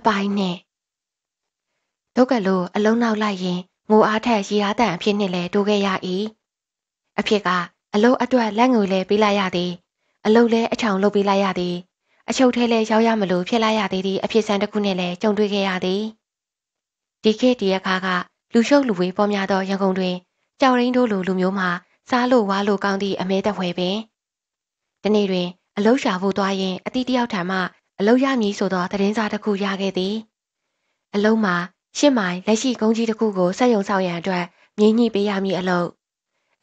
အပိုင်းနဲ့ဒုက္ကလိုအလုံးနောက်လိုက်ရင်ငိုအားထက်ရေအားတန်အဖြစ်နဲ့လဲတိုးခဲ့ရ၏အဖြစ်ကအလုံးအတွက်လက်ငွေလဲပေးလိုက်ရသည် အလုံးလဲအချောင်လုပ်ပေးလိုက်ရသည်အချုပ်ထဲလဲရောက်ရမလို့ဖြစ်လိုက်ရသေးသည့်အဖြစ်ဆန်းတစ်ခုနဲ့လဲကြုံတွေ့ခဲ့ရသည်ဒီခေတ်ဒီအခါကလူရှုပ်လူဝေးပေါများသောရန်ကုန်တွင်ကြောက်ရင်းတို့လိုလူမျိုးမှာစားလို့ဝါလို့ကောင်းသည့်အမဲတဖွဲပင်ဒီနေ့တွင် အလုရှာဖို့သွားရင်အတိတယောက်ထံမှအလုံရမည်ဆိုသောသတင်းစာတစ်ခုရခဲ့သည် အလုံမှာရှစ်မိုင်လက်ရှိကုန်းကြီးတစ်ခုကိုဆက်ယုံဆောင်ရန်အတွက်မြင်းညှိပေးရမည်အလုံ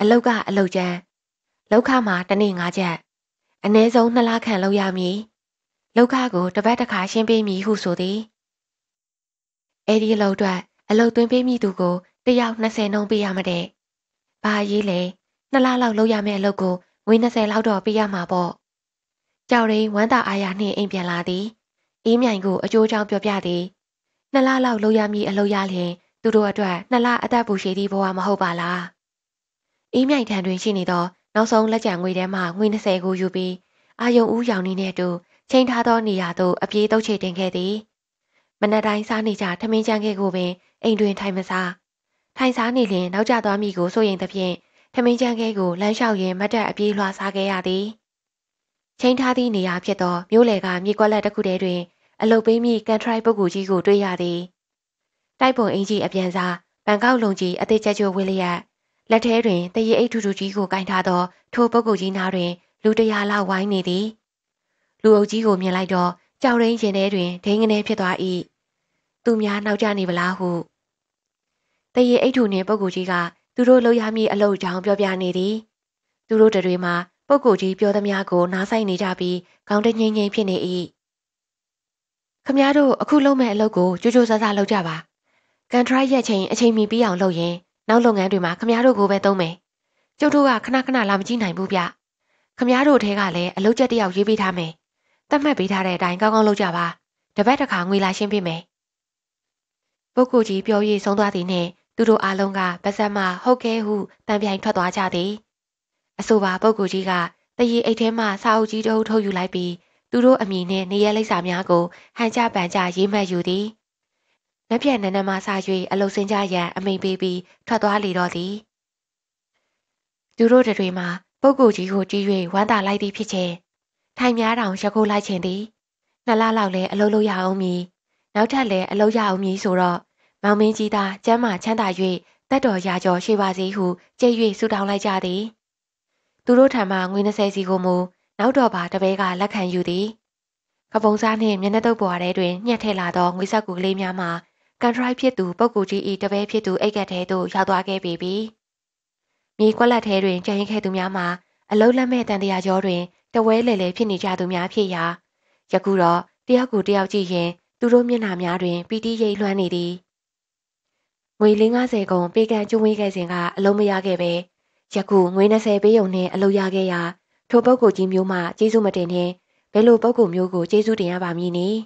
အလုံကအလုံကျန်းလောက်ခမှာတစ်နေ့၅ချက်အ ਨੇ ဆုံး2လခန့်လောက်ရမည်လောက်ခကိုတစ်ပတ်တစ်ခါရှင်းပေးမည်ဟုဆိုသည်အဲ့ဒီလောက်အတွက်အလုတ်သွင်းပေးမိသူကိုတယောက်20နှုံးပေးရမတဲ့။ဘာရေးလဲ။နှစ်လလောက်လုပ်ရမယ့်အလုတ်ကိုငွေ20လောက်တော့ပေးရမှာပေါ့ကြောက်ရင်းဝမ်းသာအားရနှင့်အိမ်ပြန်လာသည်အေးမြိုင်ကိုအကျိုးကြောင့်ပြောပြသည်နှစ်လလောက်လိုရမည်အလုပ်ရလျင်သူတို့အတွက်နှစ်လအသက်ပူရှည်သည့်ဘဝမဟုတ်ပါလားအေးမြိုင်ထံတွင်ရှိနေသောနောက်ဆုံးလက်ကျန်ငွေထဲမှငွေ20ကိုယူပြီးအာယုံဦးရောင်နေတဲ့အတူချိန်ထားသောနေရာသို့အပြေးတုပ်ချေတင်ခဲ့သည်မနက်တိုင်းစားနေကြထမင်းကြမ်းခဲ့ကိုပင်အိမ်တွင်ထိုင်မစားထိုင်စားနေလျင်နောက်ကျသွားမိကိုစိုးရိမ်သဖြင့်ထမင်းကြမ်းခဲကိုလမ်းလျှောက်ရင်းမတ်တက်အပြေးလွှာစားခဲ့ရသည်ချိန်ထားသည့်နေရာဖြစ်သောမြို့လယ်ကမြေကွက်လက်တစ်ခုတည်းတွင်အလုတ်ပေးမိကန်ထရိုက်ပုဂ္ဂိုလ်ကြီးကိုတွေ့ရသည်တိုက်ပုံအင်ကြီးအပြန်စားဗန်ကောက်လုံကြီးအသေးချချိုဝေလျက်လက်ထဲတွင်တရေအိတ်ထူထူကြီးကိုကင်ထားသောထိုပုဂ္ဂိုလ်ကြီးနားတွင်လူတရာလောက်ဝိုင်းနေသည်လူအုပ်ကြီးကိုမြင်လိုက်တော့ကြောက်ရင်းရင်ထဲတွင်ဒိန်ငနေဖြစ်သွား၏သူများနောက်ကျနေပလားဟုတရေအိတ်ထူနှင့်ပုဂ္ဂိုလ်ကြီးကသူတို့လှုပ်ရမည့်အလုပ်ကြောင်းပြောပြနေသည်သူတို့တွေမှာပုဂ္ဂိုလ်ကြီးပြောသမျှကိုနားဆိုင်နေကြပြီးခေါင်းတငိမ့်ငိမ့်ဖြစ်နေ၏ခမည်းတော်အခုလုပ်မဲ့အလုပ်ကိုကြိုးကြိုးစားစားလုပ်ကြပါကန်ထရိုက်ရက်ချိန်အချိန်မီပြီးအောင်လုပ်ရင်နောက်လုပ်ငန်းတွေမှာခမည်းတော်ကိုပဲသုံးမယ်ကျုပ်တို့ကခဏခဏလာမကြည့်နိုင်ဘူးဗျခမည်းတော်ထဲကလည်းအလုပ်ချက်တယောက်ရေးပေးထားမယ်တတ်မှတ်ပေးထားတဲ့အတိုင်းကောင်းကောင်းလုပ်ကြပါတပတ်တစ်ခါငွေလာရှင်းပေးမယ်ပုဂ္ဂိုလ်ကြီးပြောရေးဆုံးသွားသည်နှင့်သူတို့အားလုံးကပါဇက်မဟုတ်ကဲဟုတံပြိုင်ထွက်သွားကြသည်အဆိုပါပုဂ္ဂိုလ်ကြီးကတရေအိတ်ထဲမှစာအုပ်ကြီးတို့ထုတ်ယူလိုက်ပြီးသူတို့အမည်နဲ့နေရလိပ်စာများကိုဟန်ချပန်ချရေးမှတ်ယူသည်။မပြတ်နန္ဒမစာ၍အလုစင်ကြရန်အမိန်ပေးပြီးထွက်သွားလေတော့သည်။သူတို့တွေမှာပုဂ္ဂိုလ်ကြီးကိုကြည့်၍ဝမ်းသာလိုက်သည်ဖြစ်ချေထိုင်များတောင်ရခိုးလိုက်ခြင်းသည်နှစ်လလောက်လည်းအလုပ်လုပ်ရအောင်မည်နောက်ထပ်လည်းအလုပ်ရအောင်မည်ဆိုတော့မောင်မင်းကြီးသားကျမ်းမာချမ်းသာ၍တက်တော်ရာကျော်ရှိပါစေဟုကြိတ်၍ဆုတောင်းလိုက်ကြသည်။သူတို့ထံမှငွေ20စီကိုမူနောက်တော့ပါတပဲကလက်ခံယူသည်ကပုံစားနှင့်မျက်နှာတုပ်ပွားထဲတွင်ညှက်ထည့်လာသောငွေဆက်ကူကလေးများမှာကန်ထရိုက်ဖြစ်သူပုပ်ကူကြီး၏တပဲဖြစ်သူအိတ်ကက်ထဲသို့ရောက်သွားခဲ့ပေပြီမြေကွက်လက်ထဲတွင်ကြံရင်ခဲ့သူများမှာအလုံးလက်မဲ့တန်တရာကျော်တွင်တဝဲလေလေဖြစ်နေကြသူများဖြစ်ရာယခုတော့တယောက်ကိုတယောက်ကြည့်ရင်သူတို့မျက်နှာများတွင်ပီတိရိပ်လွှမ်းနေသည်ငွေ၄50ကုန်ပေးကန်ကျွေးခဲ့စဉ်ကအလုံးမရခဲ့ပဲယခုငွေ20ပေးုံနဲ့အလုပ်ရခဲ့ရာ ထိုပုဂ္ဂိုလ်ကြီးမျိုးမှကျေးဇူးမတင်နဲ့ဘယ်လိုပုဂ္ဂိုလ်မျိုးကိုကျေးဇူးတင်ရပါမည်နည်း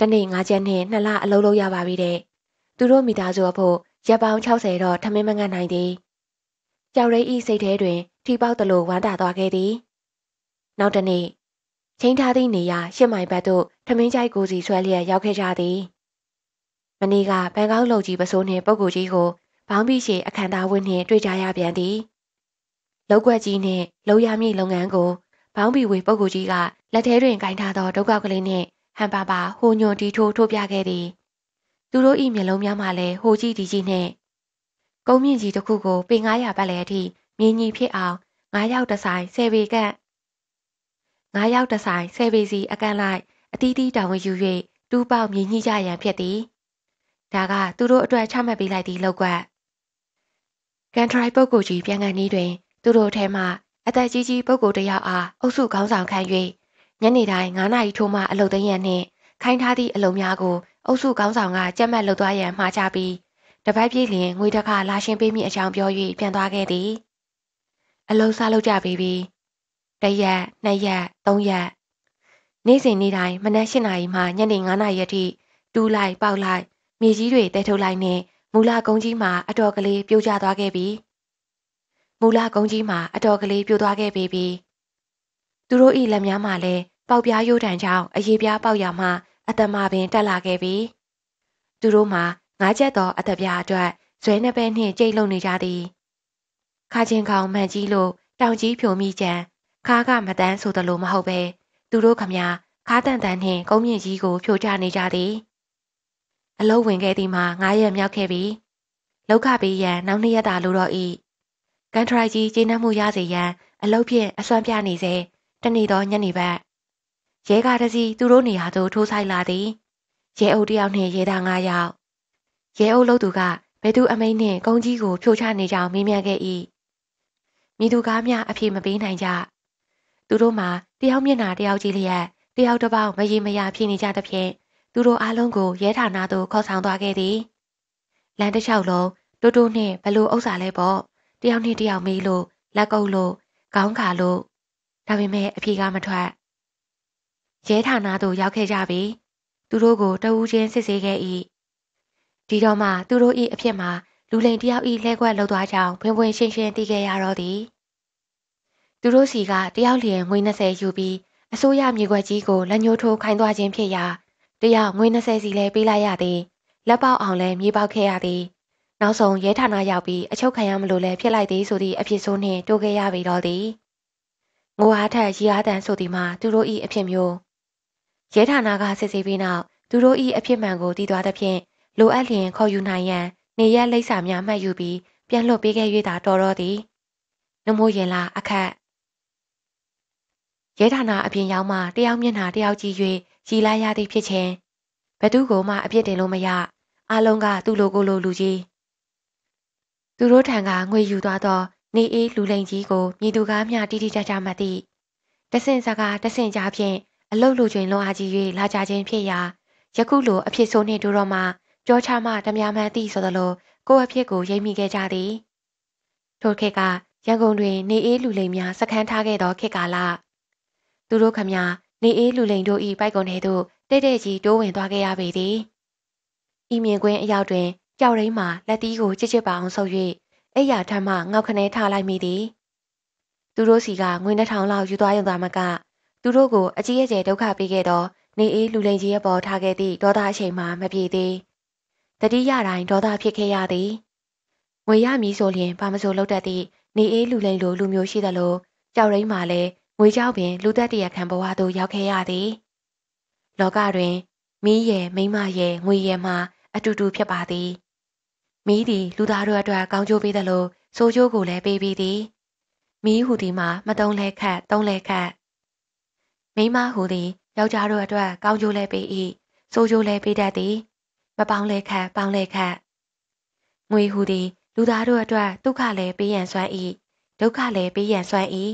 တနေ့၅ချက်နဲ့နှစ်လအလုပ်လုပ်ရပါပြီတဲ့သူတို့မိသားစုအဖို့ရက်ပေါင်း60တော့ထမင်းမငတ်နိုင်သည်ကြောက်ရဲဤစိတ်ထဲတွင် ထိပေါက်သလိုဝမ်းသာသွားခဲ့သည် နောက်တနေ့ချင်းထားသည့်နေရာရှစ်မိုင်ဘက်သို့ ထမင်းကြိုက်ကိုစီဆွဲလျက်ရောက်ခဲ့ကြသည်မနေ့ကဘန်ကောက်လုံကြီးပစိုးနှင့်ပုဂ္ဂိုလ်ကြီးကိုဘောင်းပြီးရှင်အခမ်းအနားဝင်းနှင့်တွေ့ကြရပြန်သည်လောက်ွက်ကြီးနှင့်လုံရမည့်လုပ်ငန်းကိုဘောင်းပြီးဝေပုဂ္ဂိုလ်ကြီးကလက်ထဲတွင်ကင်ထားသောဒုက္ခကလေးနှင့်ဟန်ပါပါဟိုညွန်တီထိုးထိုးပြခဲ့သည်သူတို့၏မျက်လုံးများမှာလည်းဟိုကြီးဒီကြီးနှင့်ကုန်းမြင့်ကြီးတစ်ခုကိုပေ900ပတ်လည်အထိမြင်းကြီးဖြစ်အောင်9ရောက်တဆိုင်10ပေကန့်9ရောက်တဆိုင်10ပေစီ အကန့်လိုက်အတီးတီးတောင်ဝင်ယူ၍တူးပေါက်မြင်းကြီးကြရန်ဖြစ်သည်ဒါကသူတို့အတွက်ချမှတ်ပေးလိုက်သည့်လောက်ကွက်ကန်ထရိုက်ပုဂ္ဂိုလ်ကြီးပြန်ကန်နည်းတွင်သူတို့ထဲမှအသက်ကြီးကြီးပုဂ္ဂိုလ်တယောက်အားအုပ်စုခေါင်းဆောင်ခံ၍ညနေတိုင်း9နာရီထိုးမှအလုပ်သိမ်းရန်နှင့်ခိုင်းထားသည့်အလုပ်များကိုအုပ်စုခေါင်းဆောင်ကကြက်မှတ်လုပ်သွားရန်မှာချပြီးတပိုက်ပြည့်လျင်ငွေတခါလာရှင်းပေးမိအကြောင်းပြော၍ပြန်သွားခဲ့သည်အလုံးစားလုပ်ကြပြီးပြီတရက်နှစ်ရက်သုံးရက်နေ့စဉ်နေ့တိုင်းမနက်၈နာရီမှညနေ9နာရီအထိတူးလိုက်ပေါက်လိုက်မြေကြီးတွေတဲထုတ်လိုက်နဲ့မူလာကုန်းကြီးမှာအတော်ကလေးပြိုကျသွားခဲ့ပြီမူလာကုန်းကြီးမှာအတော်ကလေးပြိုသွားခဲ့ပြီသူတို့ဤလက်များမှာလည်းပေါက်ပြားရိုးတံကြောင့်အရေးပြားပေါက်ရမှအတမပင်တက်လာခဲ့ပြီသူတို့မှာငါးချက်သောအတပြားအတွက်ဇွဲနှစ်ပဲနှင့်ကြိတ်လုံနေကြသည်ခါချင်းကောင်မှန်ကြီးလို့တောင်ကြီးဖြုံမိကြံခါကမတန်းဆိုသလိုမဟုတ်ပဲသူတို့ခမညာခါတန်တန်နှင့်ကုန်းမြင့်ကြီးကိုဖြိုချနေကြသည်အလုံးဝင်ခဲ့သည်မှာ9ရက်မြောက်ခဲ့ပြီလောက်ခပေးရန်နောက်နှစ်ရက်သာလိုတော့၏ကန်ထရိုက်ကြီးကျေးနပ်မှုရစေရန်အလုံးဖြင့်အစွမ်းပြနေစေတနေ့သောညနေဘက်ရဲကားတစ်စီးသူတို့နေရာသို့ထိုးဆိုင်လာသည်ရဲအုပ်တစ်ယောက်နှင့်ရဲသား9ယောက်ရဲအုပ်လုပ်သူကဘယ်သူအမိန်နှင့်ကုန်းကြီးကိုဖြိုချနေကြောင်းမေးမြန်းခဲ့၏မိသူကားများအပြေမပေးနိုင်ကြသူတို့မှာတယောက်မျက်နှာတယောက်ကြည့်လျက်တယောက်တစ်ပေါက်မရေမရဖြစ်နေကြသဖြင့်သူတို့အားလုံးကိုရဲဌာနသို့ခေါ်ဆောင်သွားခဲ့သည်လမ်းတစ်လျှောက်လုံးတိုးတိုးနှင့်ဘလို့ဥစ္စာလဲပေါ့တယောက်နှင့်တယောက်မေးလို့လက်ကုပ်လို့ခေါင်းခါလို့ဒါပေမဲ့အဖြေကမထွက်ရဲဌာနသို့ရောက်ခဲ့ကြပြီသူတို့ကိုတဦးချင်းစစ်ဆေးခဲ့၏ဒီတော့မှသူတို့၏အဖြစ်မှာလူလိန်တယောက်၏လှဲခွက်လှုပ်သွားကြောင်းဖွင်ဖွင်ရှင်းရှင်းသိခဲ့ရတော့သည်သူတို့စီကတယောက်လျင်ငွေ20ယူပြီးအစိုးရမြေခွက်ကြီးကိုလက်ညှိုးထိုးခိုင်းသွားခြင်းဖြစ်ရာတရငွေ20စီလဲပေးလိုက်ရသည်လက်ပေါက်အောင်လဲမြေပေါက်ခဲ့ရသည်နောက်ဆုံးရဲဌာနရောက်ပြီးအချုပ်ခံရမလို့လဲဖြစ်လိုက်သည်ဆိုသည့်အဖြစ်ဆိုးနှင့်တိုးခဲ့ရပြီတော့သည်ငိုအားထက်ရီအားတန်ဆိုသည်မှာသူတို့၏အဖြစ်မျိုးရဲဌာနကစစ်ဆေးပြီးနောက်သူတို့၏အဖြစ်မှန်ကိုတည်သွားသဖြင့်လိုအပ်လျင်ခေါ်ယူနိုင်ရန်နေရက်လိပ်စာများမှတ်ယူပြီးပြန်လွှတ်ပေးခဲ့၍သာတော်တော်သည်နမိုးရင်လာအခက်ရဲဌာနအပြင်ရောက်မှတယောက်မျက်နှာတယောက်ကြည့်ရည်လိုက်ရသည်ဖြစ်ခြင်းဘသူကိုမှအပြစ်တင်လို့မရအလုံးကသူ့လိုကိုလိုလူကြီးသူတို့ထံကငွေယူသွားသောနေအေးလူလိန်ကြီးကိုမြည်သူကားမျှတိတိကျကျမသိတဆင့်စကားတဆင့်ကြားဖြင့်အလုတ်လူကျွင်လောအားကြီး၍လာကြခြင်းဖြစ်ရာယခုလိုအဖြစ်ဆိုးနှင့်တို့တော့မှကြောချမှတမများမှန်းသိဆိုသလိုကိုယ့်အဖြစ်ကိုရိပ်မိခဲ့ကြသည်ထိုခေတ်ကရန်ကုန်တွင်နေအေးလူလိမ်များစခန်းထားခဲ့သောခေတ်ကာလသူတို့ခမနေအေးလူလိန်တို့၏ပိုက်ကုန်ထဲသို့တိတ်တဲ့ကြီးတိုးဝင်သွားခဲ့ရပေသည်ဤမြင်ကွင်းအရောက်တွင်ကြောက်ရင်းမှလက်သီးကိုချစ်ချစ်ပါအောင်ဆုပ်၍အဲ့ရထမ်းမှငေါက်ခနဲထားလိုက်မိသည်သူတို့စီကငွေနှစ်ထောင်လောက်ယူသွားရုံသာမကသူတို့ကိုအကြီးအကျယ်ဒုက္ခပေးခဲ့သောနေအေးလူလိန်ကြီးရဲ့ပေါ်ထားခဲ့သည့်ဒေါသအချိန်မှမပြေသေးတတိယတိုင်းဒေါသဖြစ်ခဲ့ရသည်ငွေရမည်ဆိုလျင်ဘာမဆိုလုပ်တတ်သည့်နေအေးလူလိန်လိုလူမျိုးရှိသလိုကြောက်ရင်းမှလည်းငွေကြောင့်ပင်လူသက်တရခံဘဝသို့ရောက်ခဲ့ရသည်လောကတွင် မီးရယ်မိမရယ်ငွေရယ်မှာအတူတူဖြစ်ပါသည် မီးသည် လူသားတို့အတွက်ကောင်းကျိုးပေးသလိုဆိုးကျိုးကိုလည်းပေးပြီးသည် မီးဟူသည်မှာမတုံးလဲခတ်တုံးလဲခတ်မိမဟူသည်ယောက်ျားတို့အတွက်ကောင်းကျိုးလဲပေး၏ဆိုးကျိုးလဲပေးတတ်သည်မပေါင်းလဲခတ်ပေါင်းလဲခတ်ငွေဟူသည် လူသားတို့အတွက်ဒုက္ခလဲပေးရန်စွမ်း၏ဒုက္ခလဲပေးရန်စွမ်း၏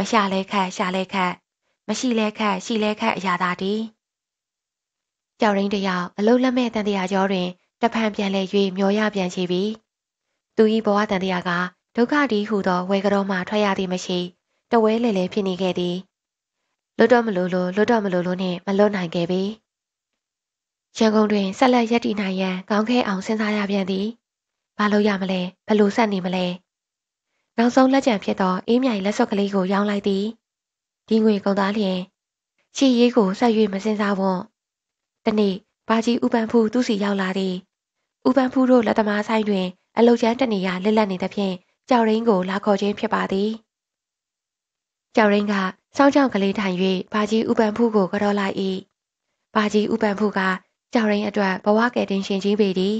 မရှာလဲခတ်ရှာလဲခတ်မရှိလဲခတ်ရှိလဲခတ်အရာသာတည်းကြောင်ရင်းတယောက်အလုံးလက်မဲ့တန်တရာကျော်တွင်တဖန်ပြန်လဲ၍မျောရပြန်ချေပြီသူဤဘဝတန်တရာကဒုက္ခတည်းဟူသောဝေကတော်မှထွက်ရသည်မရှိတဝဲလေလေဖြစ်နေခဲ့သည်လွတ်တော့မလို့လို့လွတ်တော့မလို့လို့နဲ့မလွတ်နိုင်ခဲ့ပြီရန်ကုန်တွင်ဆက်လက်ရည်တည်နိုင်ရန်ကောင်းခဲအောင်စဉ်းစားရပြန်သည်ဘာလို့ရမလဲဘလို့ဆက်နေမလဲနောက်ဆုံးလက်ကျန်ဖြစ်သောအေးမြိုင်လက်စွပ်ကလေးကိုရောင်းလိုက်သည်ဒီငွေကုန်သားလျင်ရှီရေးကိုဆက်၍မစင်စားဖို့တနေ့ဘာကြီးဥပန်ဖူးသူ့စီရောက်လာသည်ဥပန်ဖူးတို့လက်သမားဆိုင်တွင် အလုတ်ချမ်းတနေရလက်လက်နေသဖြင့်ကြောက်ရင်းကိုလာခေါ်ခြင်းဖြစ်ပါသည်ကြောက်ရင်းကစောင်းကြောင်ကလေးထိုင်၍ဘာကြီးဥပန်ဖူးကိုကြော်လိုက်၏ဘာကြီးဥပန်ဖူးကကြောက်ရင်းအတွက်ဘဝကယ်တင်ရှင်ကြီးပေသည်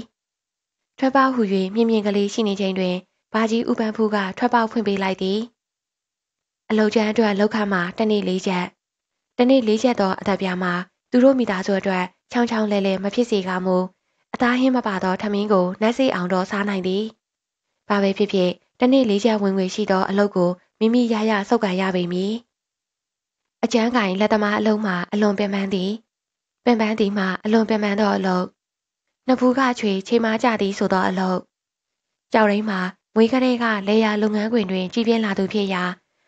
ထွက်ပါဟု၍မြင်မြင်ကလေးရှိနေချိန်တွင်ဘာကြီးဥပန်းဖူးကထွက်ပေါက်ဖွင့်ပေးလိုက်သည်အလုတ်ကျန်းအတွက်လောက်ခမှာတနေ့၄ရက်တနေ့၄ရက်သောအသက်ပြားမှာသူတို့မိသားစုအတွက်ချောင်းချောင်းလဲလဲမဖြစ်စေကမူအသားဟင်းမပါသောထမင်းကိုနတ်စိအောင်တော့စားနိုင်သည်ဘာပဲဖြစ်ဖြစ်တနေ့၄ရက်ဝင်ငွေရှိသောအလုတ်ကိုမိမိရရဆုပ်ကန်ရပေမည်အကျန်းကင်လက်သမားအလုံးမှာအလွန်ပင်ပန်းသည်ပင်ပန်းသည်မှာ အလွန်ပင်ပန်းသောအလုတ်နဖူးကချွေချိန်မကြသည်ဆိုသောအလုတ်ကြောက်ရင်းမှာမွေးကလေးကလေယာလုပ်ငန်းခွင်တွင်ကြီးပြင်းလာသူဖြစ်ရာ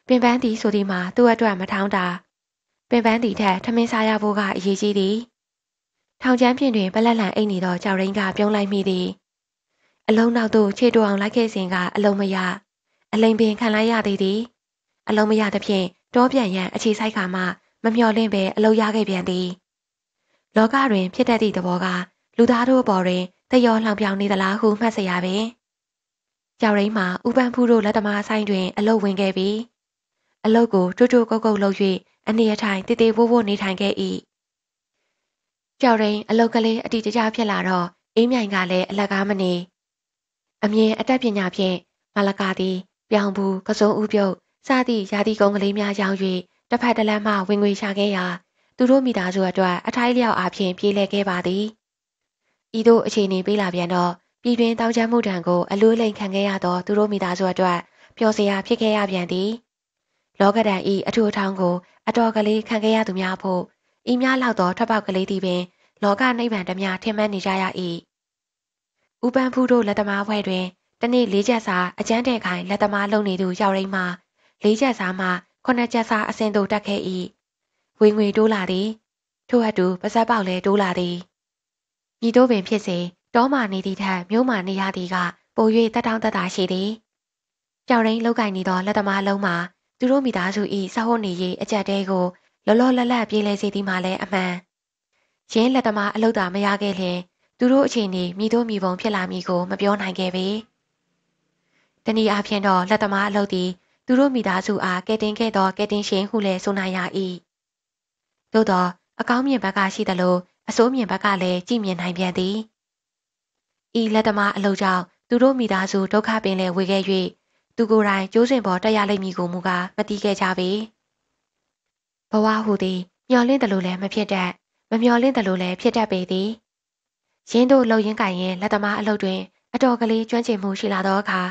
ပင်ပန်းသည်ဆိုသည်မှာသူ့အတွက်မထောင်းတာပင်ပန်းသည်ထက်ထမင်းစားရဖို့ကအရေးကြီးသည်ထောင်ချမ်းပြင်တွင် ပလက်လန်အိတ်နေသောကြောက်ရင်းကပြုံးလိုက်မိသည် အလုံးနောက်သို့ခြေတူအောင်လိုက်ခဲ့စဉ်ကအလုံးမရအလိမ်ပင်ခံလိုက်ရသေးသည်အလုံးမရသဖြင့်တောပြန်ရန်အခြေဆိုင်ခါမှမမျှော်လင့်ပဲအလုံးရခဲ့ပြန်သည်လောကတွင်ဖြစ်တတ်သည့်သဘောကလူသားတို့အပေါ်တွင်တယောလှောင်ပြောင်နေသလားဟုမှတ်စရာပင်ကြောက်ရင်းမှာဥပန်းဖူးတို့လက်သမားဆိုင်တွင်အလုတ်ဝင်ခဲ့ပြီးအလုတ်ကိုတိုးတိုးကုတ်ကုတ်လှုပ်၍အနေအထိုင်တေတေပိုးပိုးနေထိုင်ခဲ့၏ကြောက်ရင်းအလုတ်ကလေးအတိတကျဖြစ်လာတော့အေးမြိုင်ကလည်းအလက်ကားမနေအမြင်အတတ်ပညာဖြင့်မလကာသည်ပြောင်ဘူးကစုံဥပြုတ်စသည့်ယာတိကုံကလေးများရောင်း၍တစ်ဖက်တစ်လမ်းမှ ဝင်ငွေရှာခဲ့ရာ သူတို့မိသားစုအတွက်အထိုက်လျောက်အားဖြင့်ပြေးလည်ခဲ့ပါသည်ဤသို့အခြေအနေပေးလာပြန်တော့ပြည်တွင်တောင်းချမှုတံကိုအလိုလိမ်ခံခဲ့ရသောသူတို့မိသားစုအတွက်ပျော်စရာဖြစ်ခဲ့ရပြန်သည်လောကဒဏ်ဤအထူးထောင်ကိုအတော်ကလေးခံခဲ့ရသူများဖို့ဤများလောက်သောထွက်ပေါက်ကလေးသည်ပင်လောကနိဗ္ဗာန်တများထင်မှတ်နေကြရ၏ဥပန်းဖူးတို့လက်သမားဖွဲ့တွင်တနေ့၄ချက်စာအကျန်းတဲ့ခိုင်လက်သမားလုံနေသူရောက်ရင်းမှ၄ချက်စာမှခုနှစ်ချက်စာအစင်သို့တက်ခဲ့၏ဝေငွေတိုးလာသည်ထို့အတူပါဇက်ပေါက်လည်းတိုးလာသည်ဤတို့ပင်ဖြစ်စေတောမှနေသည့်ထက်မြို့မှနေရသည်ကပို၍တက်တောင့်တက်တာရှိသည်ကြောင်ရင်းလောက်ကင်နေသောလက်သမားလုံးမှာသူတို့မိသားစု၏စဟိုနေရေးအကြက်တဲကို လောလောလတ်လတ်ပြေးလဲစေသည်မှာလည်းအမှန်ရင်းလက်သမားအလုတာမရခဲ့လျင်သူတို့အချိန်ဒီမိတို့မိဘုံဖြစ်လာမိကိုမပြောနိုင်ခဲ့ပေတနည်းအားဖြင့်တော့လက်သမားအလုသည် သူတို့မိသားစုအားကဲတင်ခဲ့သောကဲတင်ရှင်ဟုလည်းဆိုနိုင်ရ၏သို့သောအကောင်းမြင်ဘက်ကရှိသလိုအဆိုးမြင်ဘက်ကလည်းကြည်မြင်နိုင်ပြန်သည်ဤလက်သမားအလုပ်ကြောင့်သူတို့မိသားစုဒုက္ခပင်လဲဝေခဲ့၍သူကိုယ်တိုင်ကျိုးစင်ပေါ်တက်ရလိမ့်မည်ကိုမူကားမတိခဲ့ကြပေဘဝဟူသည်မျောလင့်တယ်လို့လည်းမဖြစ်တတ်မမျောလင့်တယ်လို့လည်းဖြစ်တတ်ပေသည် ရင်းတို့လှုပ်ရင်းကင်ရင်လက်သမားအလုပ်တွင်အတော်ကလေးကျွမ်းကျင်မှုရှိလာသောအခါ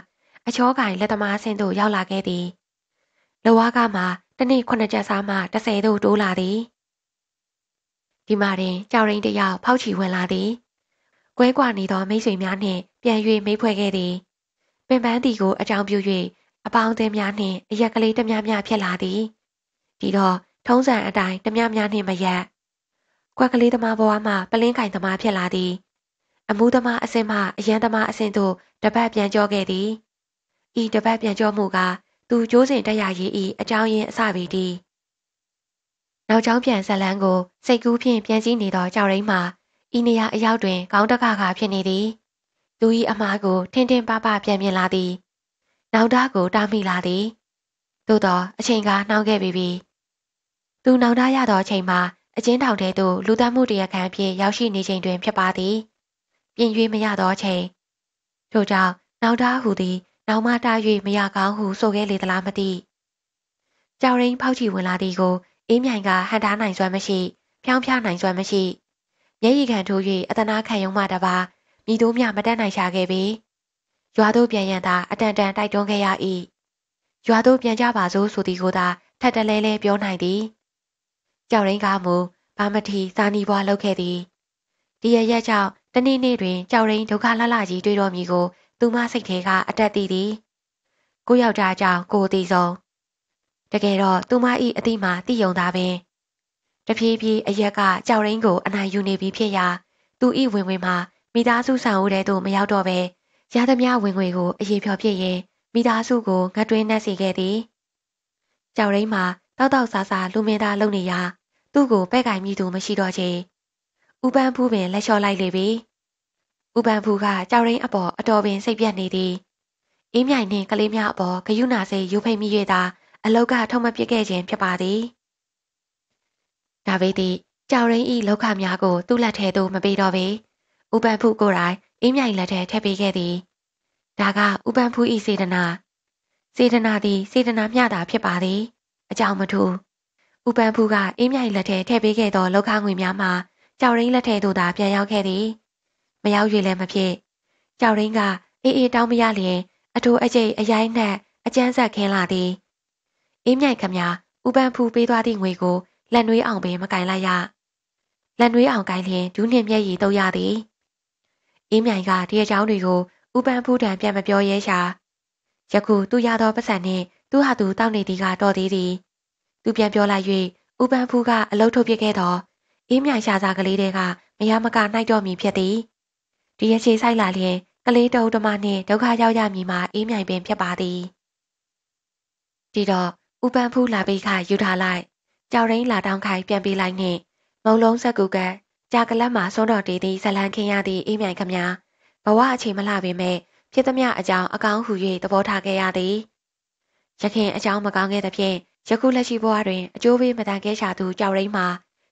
အချောကင်လက်သမားဆင်းသို့ရောက်လာခဲ့သည်လောဝါကမှာတနေ့ခုနှစ်ချက်စားမှ30သို့တိုးလာသည်ဒီမှာတွင်ကြောင်ရင်းတယောက်ဖောက်ချီဝင်လာသည်ကွဲကွာနေသောမိတ်ဆွေများနှင့်ပြန်၍မိတ်ဖွဲ့ခဲ့သည်ပင်ပန်းတီကိုအကြောင်းပြု၍အပေါင်းအသင်းများနှင့်အရက်ကလေးတများများဖြစ်လာသည်ပြီးတော့ထုံးစံအတိုင်းတများများနှင့်မရက်ကွက်ကလေးသမားဘဝမှ ပလင်းခိုင်သမားဖြစ်လာသည် အမှုသမားအစင်မှအရန်သမားအစင်သို့တပတ်ပြန်ကြောခဲ့သည်ဤတပတ်ပြန်ကြောမှုက သူကျိုးစဉ်တက်ရရေးဤအကြောင်းရင်းအစပေသည်နောက်ကျောင်းပြန်ဇလန်းကို စိတ်ကူးဖြင့်ပြန်ကြည့်နေသောကြောက်ရင်းမှဤနေရာအရောက်တွင်ကောင်းတခါခါဖြစ်နေသည် သူ၏အမားကိုထင်ထင်ပပပြန်မြင်လာသည်နောက်သားကိုတားမိလာသည် သို့တော့အချိန်ကနှောင်းခဲ့ပြီပြီသူနောက်သားရသောအချိန်မှာအချင်းထောင်ထဲသို့လူသားမှုတရားခံအဖြစ်ရောက်ရှိနေချိန်တွင်ဖြစ်ပါသည်ပြင်ရွေးမရသောအချိန်ထို့ကြောင့်နောက်သားဟူသည်နောက်မှတား၍မရကောင်းဟုဆိုခဲ့လေသလားမသိကြောင်ရင်းဖောက်ချီဝင်လာသည်ကို အေးမြိုင်ကဟန်တားနိုင်စွမ်းမရှိ ဖြောင်းဖြားနိုင်စွမ်းမရှိမျက်ရည်ခံထိုး၍အတနာခံယုံမှတပါမိတို့မြမတက်နိုင်ရှာခဲ့ပြီရွာသို့ပြန်ရန်သာအတန်တန်တိုက်တွန်းခဲ့ရ၏ရွာသို့ပြန်ကြပါစို့ဆိုသည်ကိုသာထပ်တလဲလဲပြောနိုင်သည်ကြောက်ရင်းကားမူဘာမထီစာနီဘွားလောက်ခဲ့သည်ဒီရရက်ကြောင့်တနေ့နေ့တွင်ကြောက်ရင်းဒုက္ခလှလှကြီးတွေ့တော်မူကို သူမစိတ်ထဲကအတက်သိသည်ကိုယောက်ျားကြောင့်ကိုတည်ဆုံးတကယ်တော့သူမ၏အတိမှတိယုံသားပင်တဖြည်းဖြည်းအရက်ကကြောက်ရင်းကို အနိုင်ယူနေပြီးဖြစ်ရာ သူဤဝင်ဝင်မှာမိသားစုဆောင်ဦးတဲ့သို့မရောက်တော့ပဲရသမျှဝင်ငွေကိုအေးဖြော်ဖြစ်ရင်မိသားစုကိုငတ်တွင်းနှက်စေခဲ့သည်ကြောက်ရင်းမှာတောက်တောက်ဆာဆာလူမင်းသားလုံနေရာ သူ့ကိုပဲ့ကင်မိသူမရှိတော့ချေဥပန်းဖူးပင်လက်လျှော့လိုက်လေပြီဥပန်းဖူးကကြောက်ရင်းအပေါ်အတော်ပင်စိတ်ပြတ်နေသည်အေးမြိုင်နှင့်ကလေးများအပေါ်ဂယုဏစေယူဖိတ်မိ၍သာအလောက်ကထုံမပစ်ခဲ့ခြင်းဖြစ်ပါသည်။ဒါပေသည်ကြောင်ရင်းဤလောက်ခများကို သူ့လက်ထဲသို့မပေးတော့ပေ။ဥပန်ဖူကိုယ်တိုင်အင်းမြိုင်လက်ထဲထည့်ပေးခဲ့သည်။ဒါကဥပန်ဖူဤစေတနာ။စေတနာသည်စေတနာမျှတာဖြစ်ပါသည်။အကြောင်းမထူ။ဥပန်ဖူကအင်းမြိုင်လက်ထဲထည့်ပေးခဲ့သောလောက်ခငွေများမှာကြောင်ရင်းလက်ထဲသို့သာပြန်ရောက်ခဲ့သည်။မရောက်၍လည်းမဖြစ်။ကြောင်ရင်းကအေးအေးတောင်းမရလျင် အထိုးအကျိတ်အရိုင်းနှက်အကျန်းဆက်ခင်းလာသည်။အေးမြိုင်ခမများဥပန်ဖူပေးသွားသည့်ငွေကိုလက်နှွေးအောင်ပင်မကင်လိုက်ရလက်နှွေးအောင်ကိုင်းလျင်ဒူးနှင့်မျက်ရည်တုပ်ရသည်အင်းမြိုင်ကဒီအကြောင်းတွေကိုဥပန်းဖူးတံပြန်မပြောရဲရှာယခုသူရသောပတ်စံနှင့် သူဟာသူတောင်းနေသည်ကတော်သေးသည်သူပြန်ပြောလိုက်၍ဥပန်းဖူးကအလုထုတ်ပြခဲ့သောအင်းမြိုင်ရှာစာကလေးတွေကမရမကနိုင်တော့မည်ဖြစ်သည်ဒီအခြေဆိုင်လာလျင်ကလေးတုံးတမနှင့်ဒုက္ခရောက်ရမည်မှာအေးမြိုင်ပင်ဖြစ်ပါသည်ဒီတော့ဥပန်းဖူးလာပိခယူထားလိုက်ကြောက်ရင်းလာတောင်းခိုင်ပြန်ပေးလိုက်နှင့်မုံလုံးဆက်ကူကကြာကလတ်မှာဆုံးတော်တည်သည့်ဇလန်ခင်းရသည့်အေးမြိုင်ခမများဘဝအခြေမလှပေမဲ့ဖြစ်သမျှအကြောင်းအကောင်းဟု၍သဘောထားခဲ့ရသည်ရခင်အကြောင်းမကောင်းခဲ့သဖြင့်ယခုလက်ရှိဘဝတွင်အကျိုးပေးမတန်ခဲ့ရှာသူကြောက်ရင်းမှာ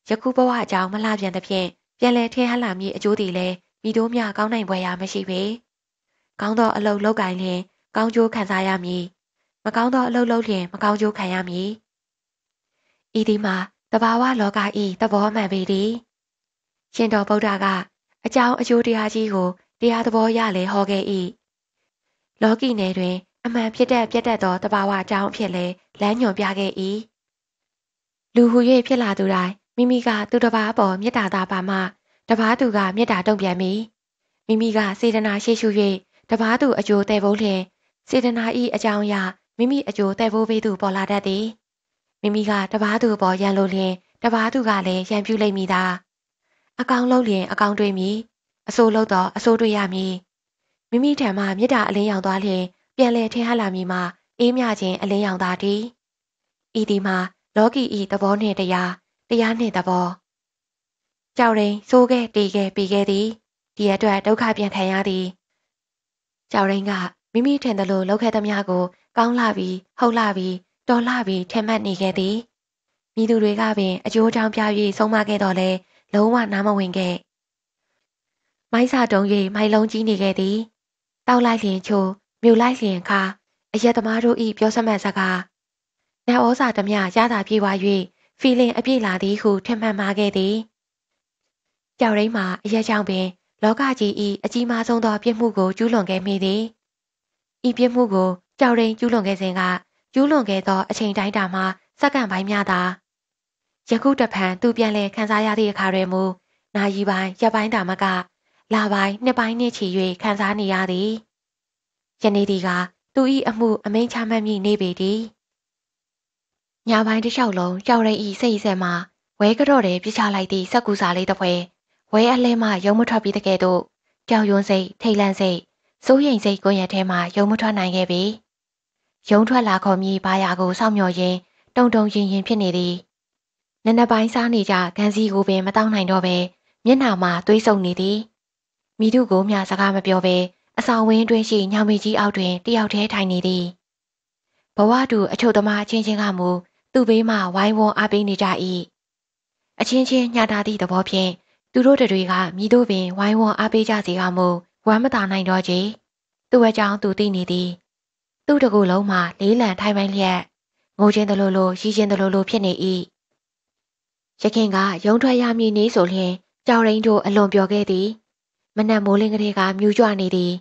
ယခုဘဝအကြောင်းမလှပြန်သဖြင့်ပြန်လဲထဲဟလာမည်အကျိုးသည်လည်းမိတို့မြကောင်းနိုင်ပွဲရာမရှိပေ။ကောင်းသောအလုပ်လုပ်ကိုင်လျင်ကောင်းကျိုးခံစားရမည်။မကောင်းသောအလုပ်လုပ်လျင်မကောင်းကျိုးခံရမည်။ဤဒီမှာတဘာဝလောကဤသဘောမှန်ပေသည်ရှင်တော်ဗုဒ္ဓကအကြောင်းအကျိုးတရားကြီးကိုတရားသဘောရလေဟောခဲ့၏လောကီနယ်တွင် အမှန်ဖြစ်တဲ့ပြတ်တတ်သောတဘာဝအကြောင်းဖြစ်လေလမ်းညွှန်ပြခဲ့၏လူဟု၍ဖြစ်လာသူတိုင်းမိမိက သူတစ်ပါးပေါ်မေတ္တာသာပါမှတပါးသူကမေတ္တာတုံ့ပြန်မည်မိမိက စေတနာရှိရှု၍တပါးသူအကျိုးတည်ဖို့လျင်စေတနာ၏အကြောင်းအရာမိမိအကျိုးတည်ဖို့ပေးသူပေါ်လာတတ်သည်မိမိကတပားသူပေါ်ရန်လို့လျင်တပားသူကလည်းရန်ပြုလိုက်မိတာအကောင်လုံးလျင်အကောင်တွေးမိအဆိုးလို့တော့အဆိုးတွေးရမည်မိမိထံမှမြစ်တာအလင်းရောက်သွားလျင်ပြန်လဲထင်ဟလာမည်မှာအေးမြခြင်းအလင်းရောက်သားသည်ဤဒီမှာလောကီဤသဘောနှင့်တရားတရားနှင့်သဘောကြောက်ရင်စိုးခဲ့တေခဲ့ပေခဲ့သည်ဒီအတွက်ဒုက္ခပြန်ခံရသည်ကြောက်ရင်ကမိမိထင်သလိုလုပ်ခဲ့သမျှကိုကောင်းလာပြီးဟုတ်လာပြီးတော်လှပြီးထင်မှတ်နေခဲ့သည်မိသူတွေကပင် အကျိုးကြောင့်ပြ၍ဆုံးမခဲ့တော့လဲလုံးဝနားမဝင်ခဲ့မိုက်စာတုံး၍မိုက်လုံးကြီးနေခဲ့သည်တောက်လိုက်ရင်ချိုမြူလိုက်ရင်ခါအယက်သမားတို့၏ပြောစမှတ်စကားနတ်ဩစာသည်မရတာပြေးွား၍ feeling အပြည့်လာသည်ဟုထင်မှတ်မှာခဲ့သည်ကြောက်ရင်းမှာအယက်ကြောင့်ပင်လောကကြီး၏အကြီးမားဆုံးသော ပြစ်မှုကိုကျူးလွန်ခဲ့မိသည်ဤပြစ်မှုကိုကြောက်ရင်းကျူးလွန်ခဲ့စဉ်ကကျူးလွန်ခဲ့သောအချိန်တိုင်းတာမှာစက္ကန့်ပိုင်းများသာယခုတဖန်သူပြန်လဲခန်းစားရသည့်အခါတွင်မူနာယီပိုင်းရက်ပိုင်းတာမကလပိုင်းနှစ်ပိုင်းနှစ်ချီ၍ခန်းစားနေရသည်ယနေ့ဒီကသူ၏အမှုအမိန်ချမှတ်မိနေပေသည်ညပိုင်းတစ်လျှောက်လုံးကြောက်ရိပ်ဤစိတ်ဆက်မှာဝဲကြော့တယ်ပြချလိုက်သည့်စက်ကူစာလေးတစ်ဖွဲဝဲအလဲမှရုံမထွက်ပြီးတကယ်တော့ကြောက်ရွံ့စိတ်ထိတ်လန့်စိတ်စိုးရိမ်စိတ်ကိုရထဲမှာရုံမထွက်နိုင်ခဲ့ပြီ။ရုံထွက်လာခေါ်မြေပါရာကိုစောင့်မျှော်ရင်းတုံတုံရင်ရင်ဖြစ်နေသည်။နနပိုင်းစားနေကြဂန်းစီကိုပင်မတောင်းနိုင်တော့ပဲမျက်နှာမှာသွေးဆုံနေသည်။မိတို့ကိုမျှစကားမပြောပဲအဆောင်ဝင်းတွင်ရှိညောင်မကြီးအောက်တွင်တယောက်တည်းထိုင်နေသည်။ဘဝတူအချုပ်သမားချင်းချင်းကမူသူ့ဘေးမှဝိုင်းဝန်းအားပေးနေကြ၏။အချင်းချင်းညှာတာသည့်သဘောဖြင့်သူတို့တွေကမိတို့ပင်ဝိုင်းဝန်းအားပေးကြစေကမူဝမ်းမသာနိုင်တော့ချေသူ့အကြောင်းသူသိနေသည်။သူ့တကူလုံးမှာလေးလံထိုင်ပိုင်းလျက်ငိုချင်းတလိုလိုရီချင်းတလိုလိုဖြစ်နေ၏ရခင်ကရုံထွက်ရမည်နည်းဆိုလျှင်ကြောင်ရင်းတို့အလွန်ပျော်ခဲ့သည် မနက်မိုးလင်းကလေးကမြူးကြွနေသည်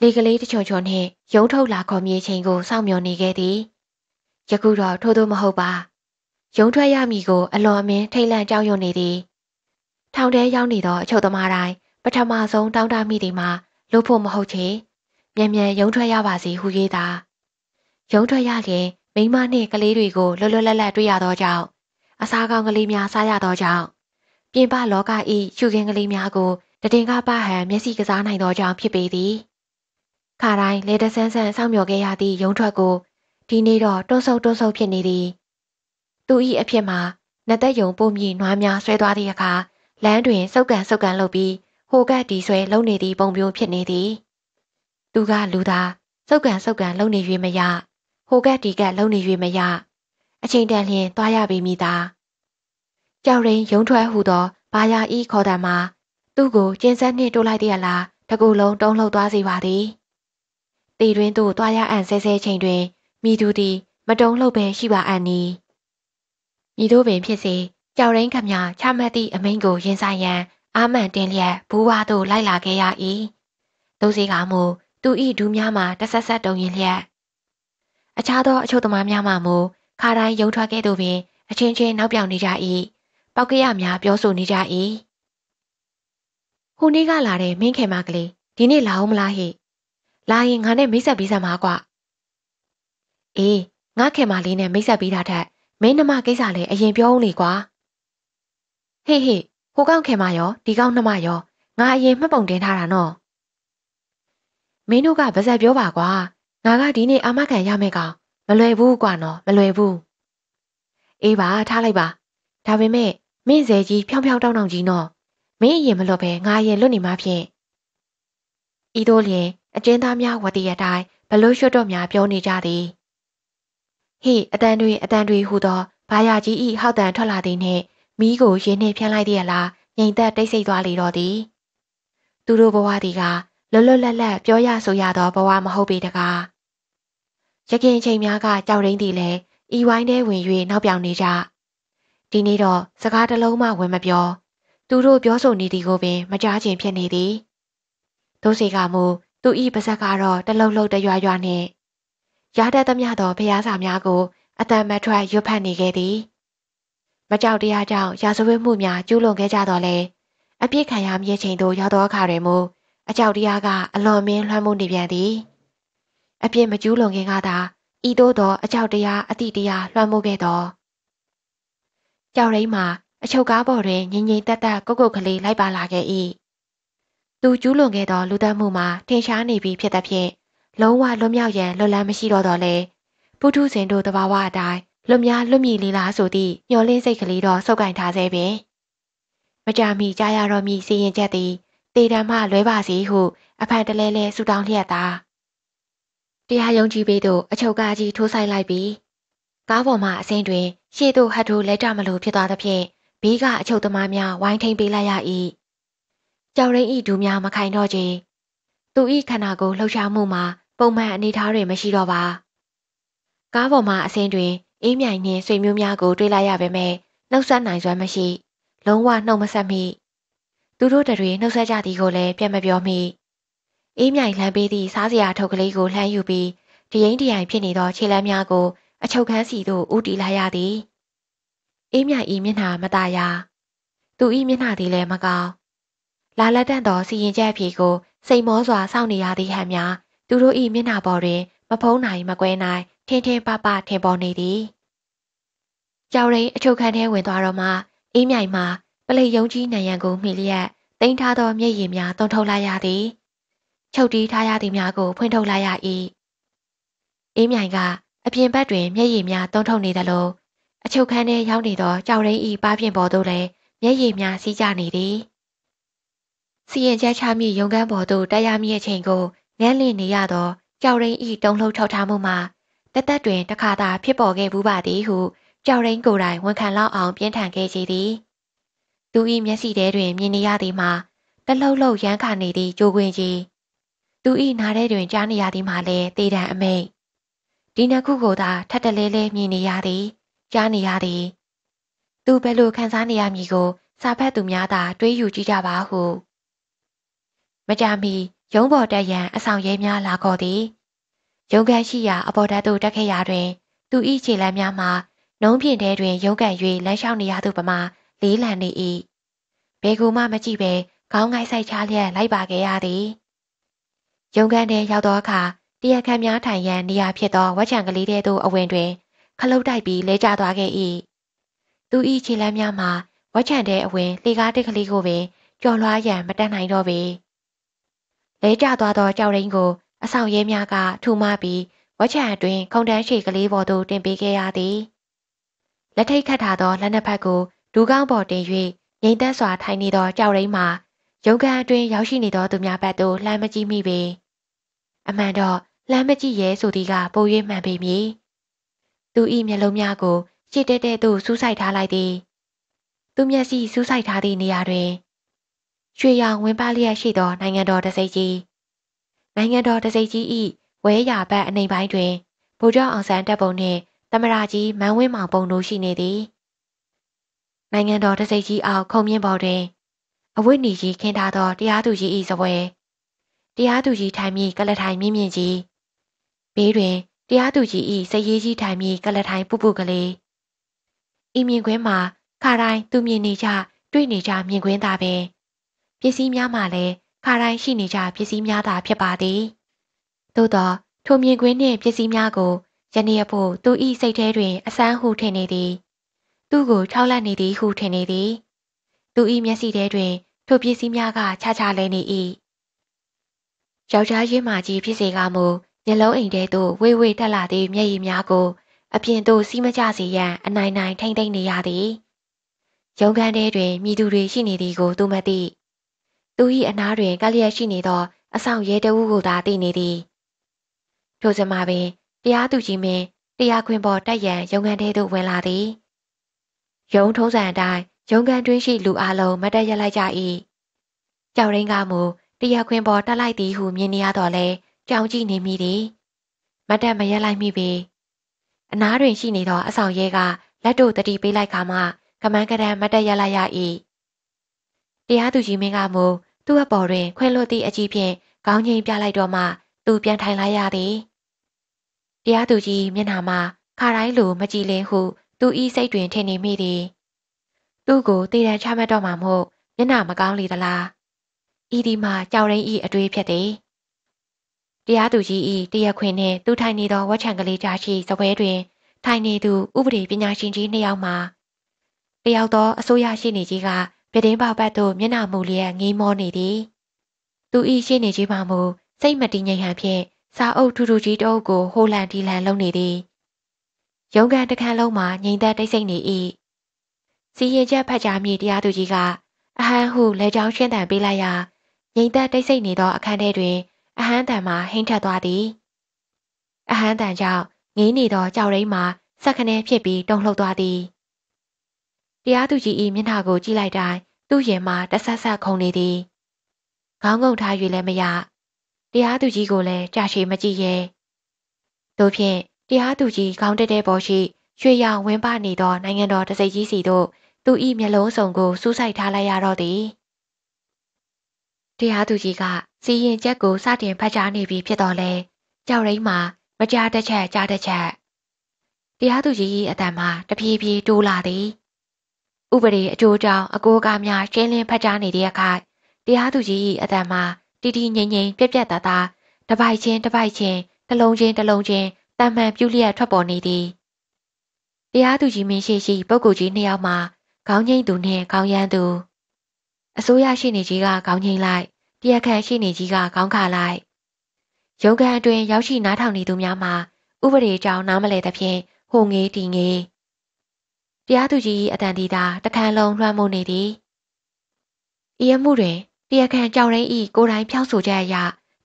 လေကလေးတချုံချုံနှင့်ရုံထုတ်လာခေါ်မြေချင်းကိုစောင့်မျှော်နေခဲ့သည်ယခုတော့ထိုးသောမဟုတ်ပါ ရုံထွက်ရမည်ကိုအလွန်အမင်းထိတ်လန့်ကြောက်ရွံ့နေသည် ထောင်ထဲရောက်နေသောအချုပ်သမားတိုင်းပထမဆုံးတောင်းတမိသည်မှာလို့ဖို့မဟုတ်ချေမြန်မြန်ရုံထွက်ရပါစေဟုရေးသာရုံထွက်ရခင်မိန်းမနှင့်ကလေးတွေကိုလွတ်လွတ်လပ်လပ်တွေ့ရသောကြောင့်အစားကောင်းကလေးများစားရသောကြောင့်ပြင်ပလောက၏ရှုခင်းကလေးများကိုတတင်ကပဟန်မျက်စိကစားနိုင်သောကြောင့်ဖြစ်ပေသည်ခါတိုင်းလေတဆန်းဆန်းစောင့်မျှော်ခဲ့ရသည့်ရုံထွက်ကိုဒီနေ့တော့တွန်းဆုပ်တွန်းဆုပ်ဖြစ်နေသည်သူ၏အဖြစ်မှာနတ်သက်ယုံပုံမြင့်နွားများဆွဲသွားသည့်အခါလမ်းတွင်စုပ်ကန်စုပ်ကန်လုပ်ပြီးဟိုကက်ဒီဆွဲလုံနေသည့်ပုံပြိုးဖြစ်နေသည်သူကလူသားစုပ်ကန်စုပ်ကန်လုံနေရွေးမရဟိုကက်ဒီကက်လုံနေရွေးမရအချိန်တန်လျင် သွားရပြီမိသားကြောက်ရင်ရုံထွက်ဟုသောဘာယာဤခေါ်တံမှာသူ့ကိုကျင်းဆက်နှင့်တိုးလိုက်တရလားတကူလုံးတုံးလှုပ်သွားစေပါသည်တေတွင်သို့သွားရအံ့ဆဲဆဲချိန်တွင်မိသူသည် မတုံးလှုပ်ပဲရှိပါအံ့နီမိတို့ပင်ဖြစ်စေကြောက်ရင်းခမချမှတ်သည့်အမိန်ကို ရင်ဆိုင်ရန် အာမန်တင်လျက်ဘူဝါသို့လိုက်လာခဲ့ရ၏ဒုစီကမူသူဤဒူးများမှာတဆက်ဆက်တုံရင်လျက်အခြားသောအချို့သမားများမှမူခါတိုင်းရုံထွက်ခဲ့သူပင်အချင်းချင်းနောက်ပြောင်နေကြ၏ပောက်ကရများပြောဆိုနေကြ၏ဟိုနေ့ကလာတဲ့မင်းခင်မကလေးဒီနေ့လာအောင်မလားဟိလာရင်ငါနဲ့မိတ်ဆက်ပြီးစမ်းပါကွာအေးငါခင်မလေးနဲ့မိတ်ဆက်ပြီးတာထက်မင်းနှမကိစ္စလည်းအရင်ပြောဦးလေကွာဟေ့ဟေ့ဟိုကောင်ခင်မရောဒီကောင်နှမရောငါအရင်မှတ်ပုံတင်ထားတာနော်မင်းတို့ကဗဇက်ပြောပါကွာငါကဒီနေ့အာမခံရမယ်ကောင်မလွယ်ဘူးကွာနော်မလွယ်ဘူးအေးပါထားလိုက်ပါဒါပေမဲ့မင်းဇယ်ကြီးဖြောင်းဖြောင်းတောင်းတောင်းကြီးနော်မင်းအရင်မလွတ်ပဲငါရင်လွတ်နေမှာဖြင့်ဤသို့လျင်အကျဉ်းသားများဝတ္တရတိုင်းဘလို့ရွှတ်တော့များပြောနေကြသည်ဟေ့အတန်တွေအတန်တွေဟူသောဘာယာကြီးဤဟောက်တန်ထွက်လာသည်နှင့်မိကိုရင်းနှင့်ဖြန်းလိုက်သည်လားငိမ်သက်တိတ်ဆိတ်သွားလေတော့သည်သူတို့ဘဝသည်ကလွတ်လွတ်လပ်လပ်ပြောရဆိုရသောဘဝမဟုတ်ပေတကားရခင်ချိန်များကကြောက်ရင်းသည်လဲဤဝိုင်းထဲဝင်၍နောက်ပြောင်နေကြဒီနေ့တော့စကားတစ်လုံးမှဝင်မပြော သူတို့ပြောဆိုနေသည်ကိုပင်မကြားချင်ဖြစ်နေသည်ဒုစီကမူသူဤပါဇက်ကတော့တလုံးလုံးတရွာရွာနဲ့ရားတတ်သမျှသောဖျားစာများကိုအတန်မထွက်ရွတ်ဖတ်နေခဲ့သည်မကြောက်တရားကြောင့်ရာဇဝတ်မှုများကျူးလွန်ခဲ့ကြတော့လဲအပြစ်ခံရမြင့်ချိန်သို့ရောက်သောအခါတွင်မူအကြောက်တရားကအလွန်မင်းလွှမ်းမိုးနေပြန်သည်အပြစ်မကျူးလွန်ခင်ကသာဤသို့သောအကြောက်တရားအတိတရားလွှမ်းမိုးခဲ့သောကြောက်ရင်းမှာအချုပ်ကားပေါ်တွင်ငြိမ်ငြိမ်သက်သက်ကုတ်ကုတ်ကလေးလိုက်ပါလာခဲ့၏သူကျူးလွန်ခဲ့သောလူသတ်မှုမှာထင်ရှားနေပြီဖြစ်သဖြင့်လုံးဝလွတ်မြောက်ရန်လွတ်လန်းမရှိတော့တော့လေပုထုဇဉ်တို့တဘာဝအတိုင်းလွတ်များလွတ်မြည်လေးလားဆိုသည့်မျောလင်းစိတ်ကလေးတော့ဆုပ်ကင်ထားစေပင်မကြမီကြားရတော့မည်စီရင်ချက်သည်တေတံမှလွဲပါစေဟု အဖန်တလဲလဲဆူတောင်းလျက်သာတရားယုံကြည်ပေးတို့အချုပ်ကားကြီးထိုးဆိုင်လိုက်ပြီးကားပေါ်မှအစင်းတွင်ရှေ့သို့ဟတ်ထိုးလက်တမလို့ဖြစ်သွားသဖြင့်ဘေးကအချုပ်သမားများဝိုင်းထိန်ပေးလိုက်ရ၏ကြောင်ရင်းဤဒူးများမခိုင်တော့ခြင်းသူဤခန္ဓာကိုယ်လှုပ်ရှားမှုမှာပုံမှန်အနေထားတွေမရှိတော့ပါကားပေါ်မှအစင်းတွင်အေးမြိုင်နှင့်ဆွေမျိုးများကိုတွေ့လိုက်ရပေမဲ့နှုတ်ဆက်နိုင်စွမ်းမရှိ လုံးဝနှုတ်မဆက်မိသူတို့တွေနှုတ်ဆက်ကြသည်ကိုလည်းပြန်မပြောမိအေးမြိုင်လှမ်းပေးသည့်စားစရာထုတ်ကလေးကိုလှမ်းယူပြီးတရင်တရိုင်ဖြစ်နေသောခြေလမ်းများကိုအချုပ်ခန်းစီသို့ဦးတည်လာရသည်အေးမြိုင်ဤမျက်နှာမตาရာသူဤမျက်နှာသည်လည်းမကောင်းလာလက်တန့်သောစီရင်ချက်အဖြစ်ကိုစိတ်မောစွာစောင့်နေရသည့်ဟန်များသူတို့ဤမျက်နှာပေါ်တွင်မဖုံးနိုင်မကွဲနိုင်ထင်းထင်းပပထင်ပေါ်နေသည်ကြောင်ရင်းအချုပ်ခန်းထဲဝင်သွားတော့မှအေးမြိုင်မှာပလိတ်ယုံကြီးနံရံကိုမှီလျက်တိမ့်ထားသောမျက်ရည်များတုံထုတ်လိုက်ရသည် ချုပ်တီးထားရသည်များကိုဖွင့်ထုတ်လိုက်ရ၏အေးမြိုင်ကအပြင်ဘက်တွင်မျက်ရည်များတုံထုတ်နေသလိုအချုပ်ခန်းထဲရောက်နေသောကြောင်ရင်းဤပါပြင်ပေါ်သို့လည်းမျက်ရည်များစီးကျနေသည်စီရင်ချက်ချမိရုံကန်းပေါ်သို့တက်ရမည့်အချိန်ကိုငန်းလင့်နေရသောကြောင်ရင်းဤတုံလှုပ်ထောက်ထားမှုမှာတသက်တွင်တခါသာဖြစ်ပေါ်ခဲ့ဘူးပါသည်ဟုကြောင်ရင်းကိုယ်တိုင်ဝန်ခံလောက်အောင်ပြင်းထန်ခဲ့ကြသည်။သူ၏မျက်စိထဲတွင်မြင်နေရသည်မှာတလှုပ်လှုပ်ရမ်းခါနေသည့်ကြိုးခွင်ကြီးသူ၏နားထဲတွင်ကြားနေရသည်မှာလည်းတေတံအမိတ်ဒီနှစ်ခုကိုသာထပ်တလဲလဲမြင်နေရသည်ကြားနေရသည် သူဘယ်လိုခံစားနေရမည်ကို စာဖတ်သူများသာ တွေးယူကြည့်ကြပါဟုမကြမီ ရုံးပေါ်တက်ရန် အဆောင်ရဲများလာခေါ်သည်ရုံးကန်ရှိရာအပေါ်ဓာတ်သို့တက်ခဲ့ရာတွင် သူ၏ခြေလမ်းများမှာနှုံးပြင်ထဲတွင်ရုံးကန်၍လမ်းလျှောက်နေရသူပမာလေးလံနေ၏ဘယ်ကူမှမကြည့်ပဲခေါင်းငိုက်ဆိုင်ချလျက်လိုက်ပါခဲ့ရသည်ရုံခန်းထဲရောက်သောအခါတရားခံများထိုင်ရန်နေရာဖြစ်သောဝက်ချံကလေးတဲသို့အဝင်တွင်ခလုတ်တိုက်ပြီးလဲကျသွားခဲ့၏သူ၏ခြေလမ်းများမှာဝက်ချံတဲအဝင် လေကားတစ်ကလေးကိုပင်ကြော်လွှားရန်မတတ်နိုင်တော့ပေလဲကျသွားသောကြောက်ရင်းကို အဆောင်ရဲများကထူမပြီးဝက်ချံအတွင်ခုံတန်းရှိကလေးပေါ်သို့တင်ပေးခဲ့ရသည်လက်ထိတ်ခတ်ထားသောလက်နှစ်ဖက်ကိုလူကောင်းပေါ်တင်၍ငိမ်သက်စွာထိုင်နေသောကြောက်ရင်းမှာရုံကန်အတွင်းရောက်ရှိနေသောသူများဘက်သို့လှမ်းမကြည့်မိပေအမှန်တော့လှမ်းမကြည့်ရဲဆိုသည်ကပို၍မှန်ပေမည်သူ၏မျက်လုံးများကိုရှစ်တဲတဲသို့စူးစိုက်ထားလိုက်သည်သူမျက်စိစူးစိုက်ထားသည့်နေရာတွင်ရွှေရောင်ဝင်းပလျက်ရှိသော နိုင်ငံတော်တစိမ့်ကြီးနိုင်ငံတော်တစိမ့်ကြီး၏ဝဲရာဘက်အနိမ်ပိုင်းတွင်ဗိုလ်ချုပ်အောင်ဆန်းတပ်ပုံနှင့်သမရာကြီးမန်းဝင်းမောင်ပုံတို့ရှိနေသည်။နိုင်ငံတော်တစိမ့်ကြီးအောက်ခုံမြင့်ပေါ်တွင်အဝိနည်းကြီးခင်းထားသောတရားသူကြီး၏စပွဲတရားသူကြီးထိုင်မိကလထိုင်မြင့်မြင့်ကြီးဘေးတွင်တရားသူကြီး၏စရေးကြီးထိုင်မိကလထိုင်ပုပုကလေးဤမြင်ကွင်းမှာခါတိုင်းသူမြင်နေကြတွေ့နေကြမြင်ကွင်းသာပင်ပစ္စည်းများမှလည်းခါတိုင်းရှိနေကြပစ္စည်းများသာဖြစ်ပါသည်သို့သောထိုမြင်ကွင်းနှင့်ပစ္စည်းများကိုယနေ့အဖို့သူ၏စိတ်ထဲတွင်အစမ်းဟုထင်နေသည်သူ့ကိုထောက်လန့်နေသည်ဟုထင်နေသည် သူ၏မျက်စိထဲတွင်ထိုပစ္စည်းများကခြားခြားလဲနေ၏ယောက်ျားရင်းမာကြီးဖြစ်စေကမူမျက်လုံးအိမ်ထဲသို့ဝေဝေတက်လာသည့်မျက်ရည်များကိုအပြင်သို့စီးမကျစေရန်အနိုင်နိုင်ထိမ့်သိမ့်နေရသည်ရုံခန်းထဲတွင်မိသူတွေရှိနေသည်ကို သူမသိသူ၏အနားတွင်ကလျက်ရှိနေသောအဆောင်ရဲတဦးကိုသာသိနေသည်ထိုစမှာပင်တရားသူကြီးမင်းတရားခွင်ပေါ်တက်ရန်ရုံခန်းထဲသို့ဝင်လာသည်ရုံထုံးစံအတိုင်းရုံကန်တွင်းရှိလူအလုံးမတ်တက်ရက်လိုက်ကြ၏ကြောင်ရင်းကမူတရားခွင်ပေါ်တက်လိုက်သည်ဟုမြင်နေရတော့လဲကြောင်ကြည့်နေမိသည်မတ်တက်မရက်လိုက်မိပေအနားတွင်ရှိနေသောအဆောင်ရဲကလက်တို့တတိပေးလိုက်ခါမှကမန်းကရန်မတ်တက်ရက်လိုက်ရ၏တရားသူကြီးမင်းကမူသူ့အပေါ်တွင်ခွဲလွတ်သည့်အကြည့်ဖြင့်ခေါင်းငိမ့်ပြလိုက်တော့မှသူပြန်ထိုင်လိုက်ရသည်တရားသူကြီးမျက်နှာမှာခါတိုင်းလိုမကြည်လင်ဟုသူဤစိတ်တွင်ထင်နေမိသည်သူ့ကိုတေတံချမှတ်တော့မှာမို့မျက်နှာမကောင်းလေသလားဤဒီမှာကြောင်ရင်းဤအတွေ့ဖြစ်သည်တရားသူကြီးဤတရားခွင်နှင့်သူထိုင်နေသောဝက်ချံကလေးကြားရှိစပွဲတွင်ထိုင်နေသူဥပဒေပညာရှင်ကြီးနှစ်ယောက်မှာတယောက်သောအစိုးရရှိနေကြီးကပြတင်းပေါက်ပတ်သို့မျက်နှာမူလျက်ငေးမောနေသည်သူဤရှိနေကြီးမှာမူစိတ်မတည်ငြိမ်ဟန်ဖြင့်စာအုပ်ထူထူကြီးတအုပ်ကိုဟိုလန်ဒီလန်လုပ်နေသည်ရုံးခန်းတစ်ခန်းလုံးမှာငြိမ်သက်တိတ်ဆိတ်နေ၏စီရင်ချက်ဖတ်ကြားမိတရားသူကြီးကအဟန်းဟုလက်ချောင်းရှင်းတန်ပေးလိုက်ရာငြိမ်သက်တိတ်ဆိတ်နေသောအခန်းထဲတွင်အဟန်းတန်မှာဟိမ့်ထက်သွားသည်အဟန်းတန်ကြောင့်ငင်းနေသောကြောက်ရင်းမှာစက်ခနဲဖြစ်ပြီးတုန်လှုပ်သွားသည်တရားသူကြီး၏မျက်နှာကိုကြည့်လိုက်တိုင်းသူ့ရင်မှာတဆတ်ဆတ်ခုန်နေသည်ခေါင်းငုံထား၍လည်းမရတရားသူကြီးကိုလည်းကြာရှည်မကြည့်ရဲတို့ဖြင့်တရားသူကြီးခေါင်းတက်တဲ့ပေါ်ရှိရွှေရောင်ဝင်းပနေသောနိုင်ငံတော်တစိကြီးစီတို့သူ၏မျက်လုံးစုံကိုစူးစိုက်ထားလိုက်ရတော့သည်တရားသူကြီးကစီရင်ချက်ကိုစတင်ဖတ်ကြားနေပြီဖြစ်တော်လဲကြောက်ရင်းမှာမကြားတစ်ချက်ကြားတစ်ချက်တရားသူကြီး၏အတံမှာတပြေးပြေးတိုးလာသည်ဥပဒေအကျိုးကြောင့်အကိုကားများရှင်းလင်းဖတ်ကြားနေတဲ့အခိုက်တရားသူကြီး၏အတံမှာတိတိငိမ့်ငိမ့်ပြက်ပြက်သားသားတပိုက်ချင်းတပိုက်ချင်းတလုံးချင်းတလုံးချင်းတာမန်ပြုလျက်ထွက်ပေါ်နေသည်တရားသူကြီးမင်းရှိရှိ ပုဂ္ဂိုလ်ကြီးနှစ်ယောက်မှာခေါင်းငိမ့်သူနဲ့ခေါင်းရမ်းသူအစိုးရရှိနေကြီးကခေါင်းငိမ့်လိုက်တရားခန့်ရှိနေကြီးကခေါင်းခါလိုက်ရုံးခန်းအတွင်းရောက်ရှိနားထောင်နေသူများမှာဥပဒေကြောင်းနားမလဲသဖြင့်ဟိုငေးတီငေးတရားသူကြီးအတန်တီတာတခန်းလုံးလွှမ်းမိုးနေသည်။ဤအမှုတွင်တရားခံကြောင်ရင်းဤကိုယ်တိုင်ဖြောက်ဆိုချက်အရ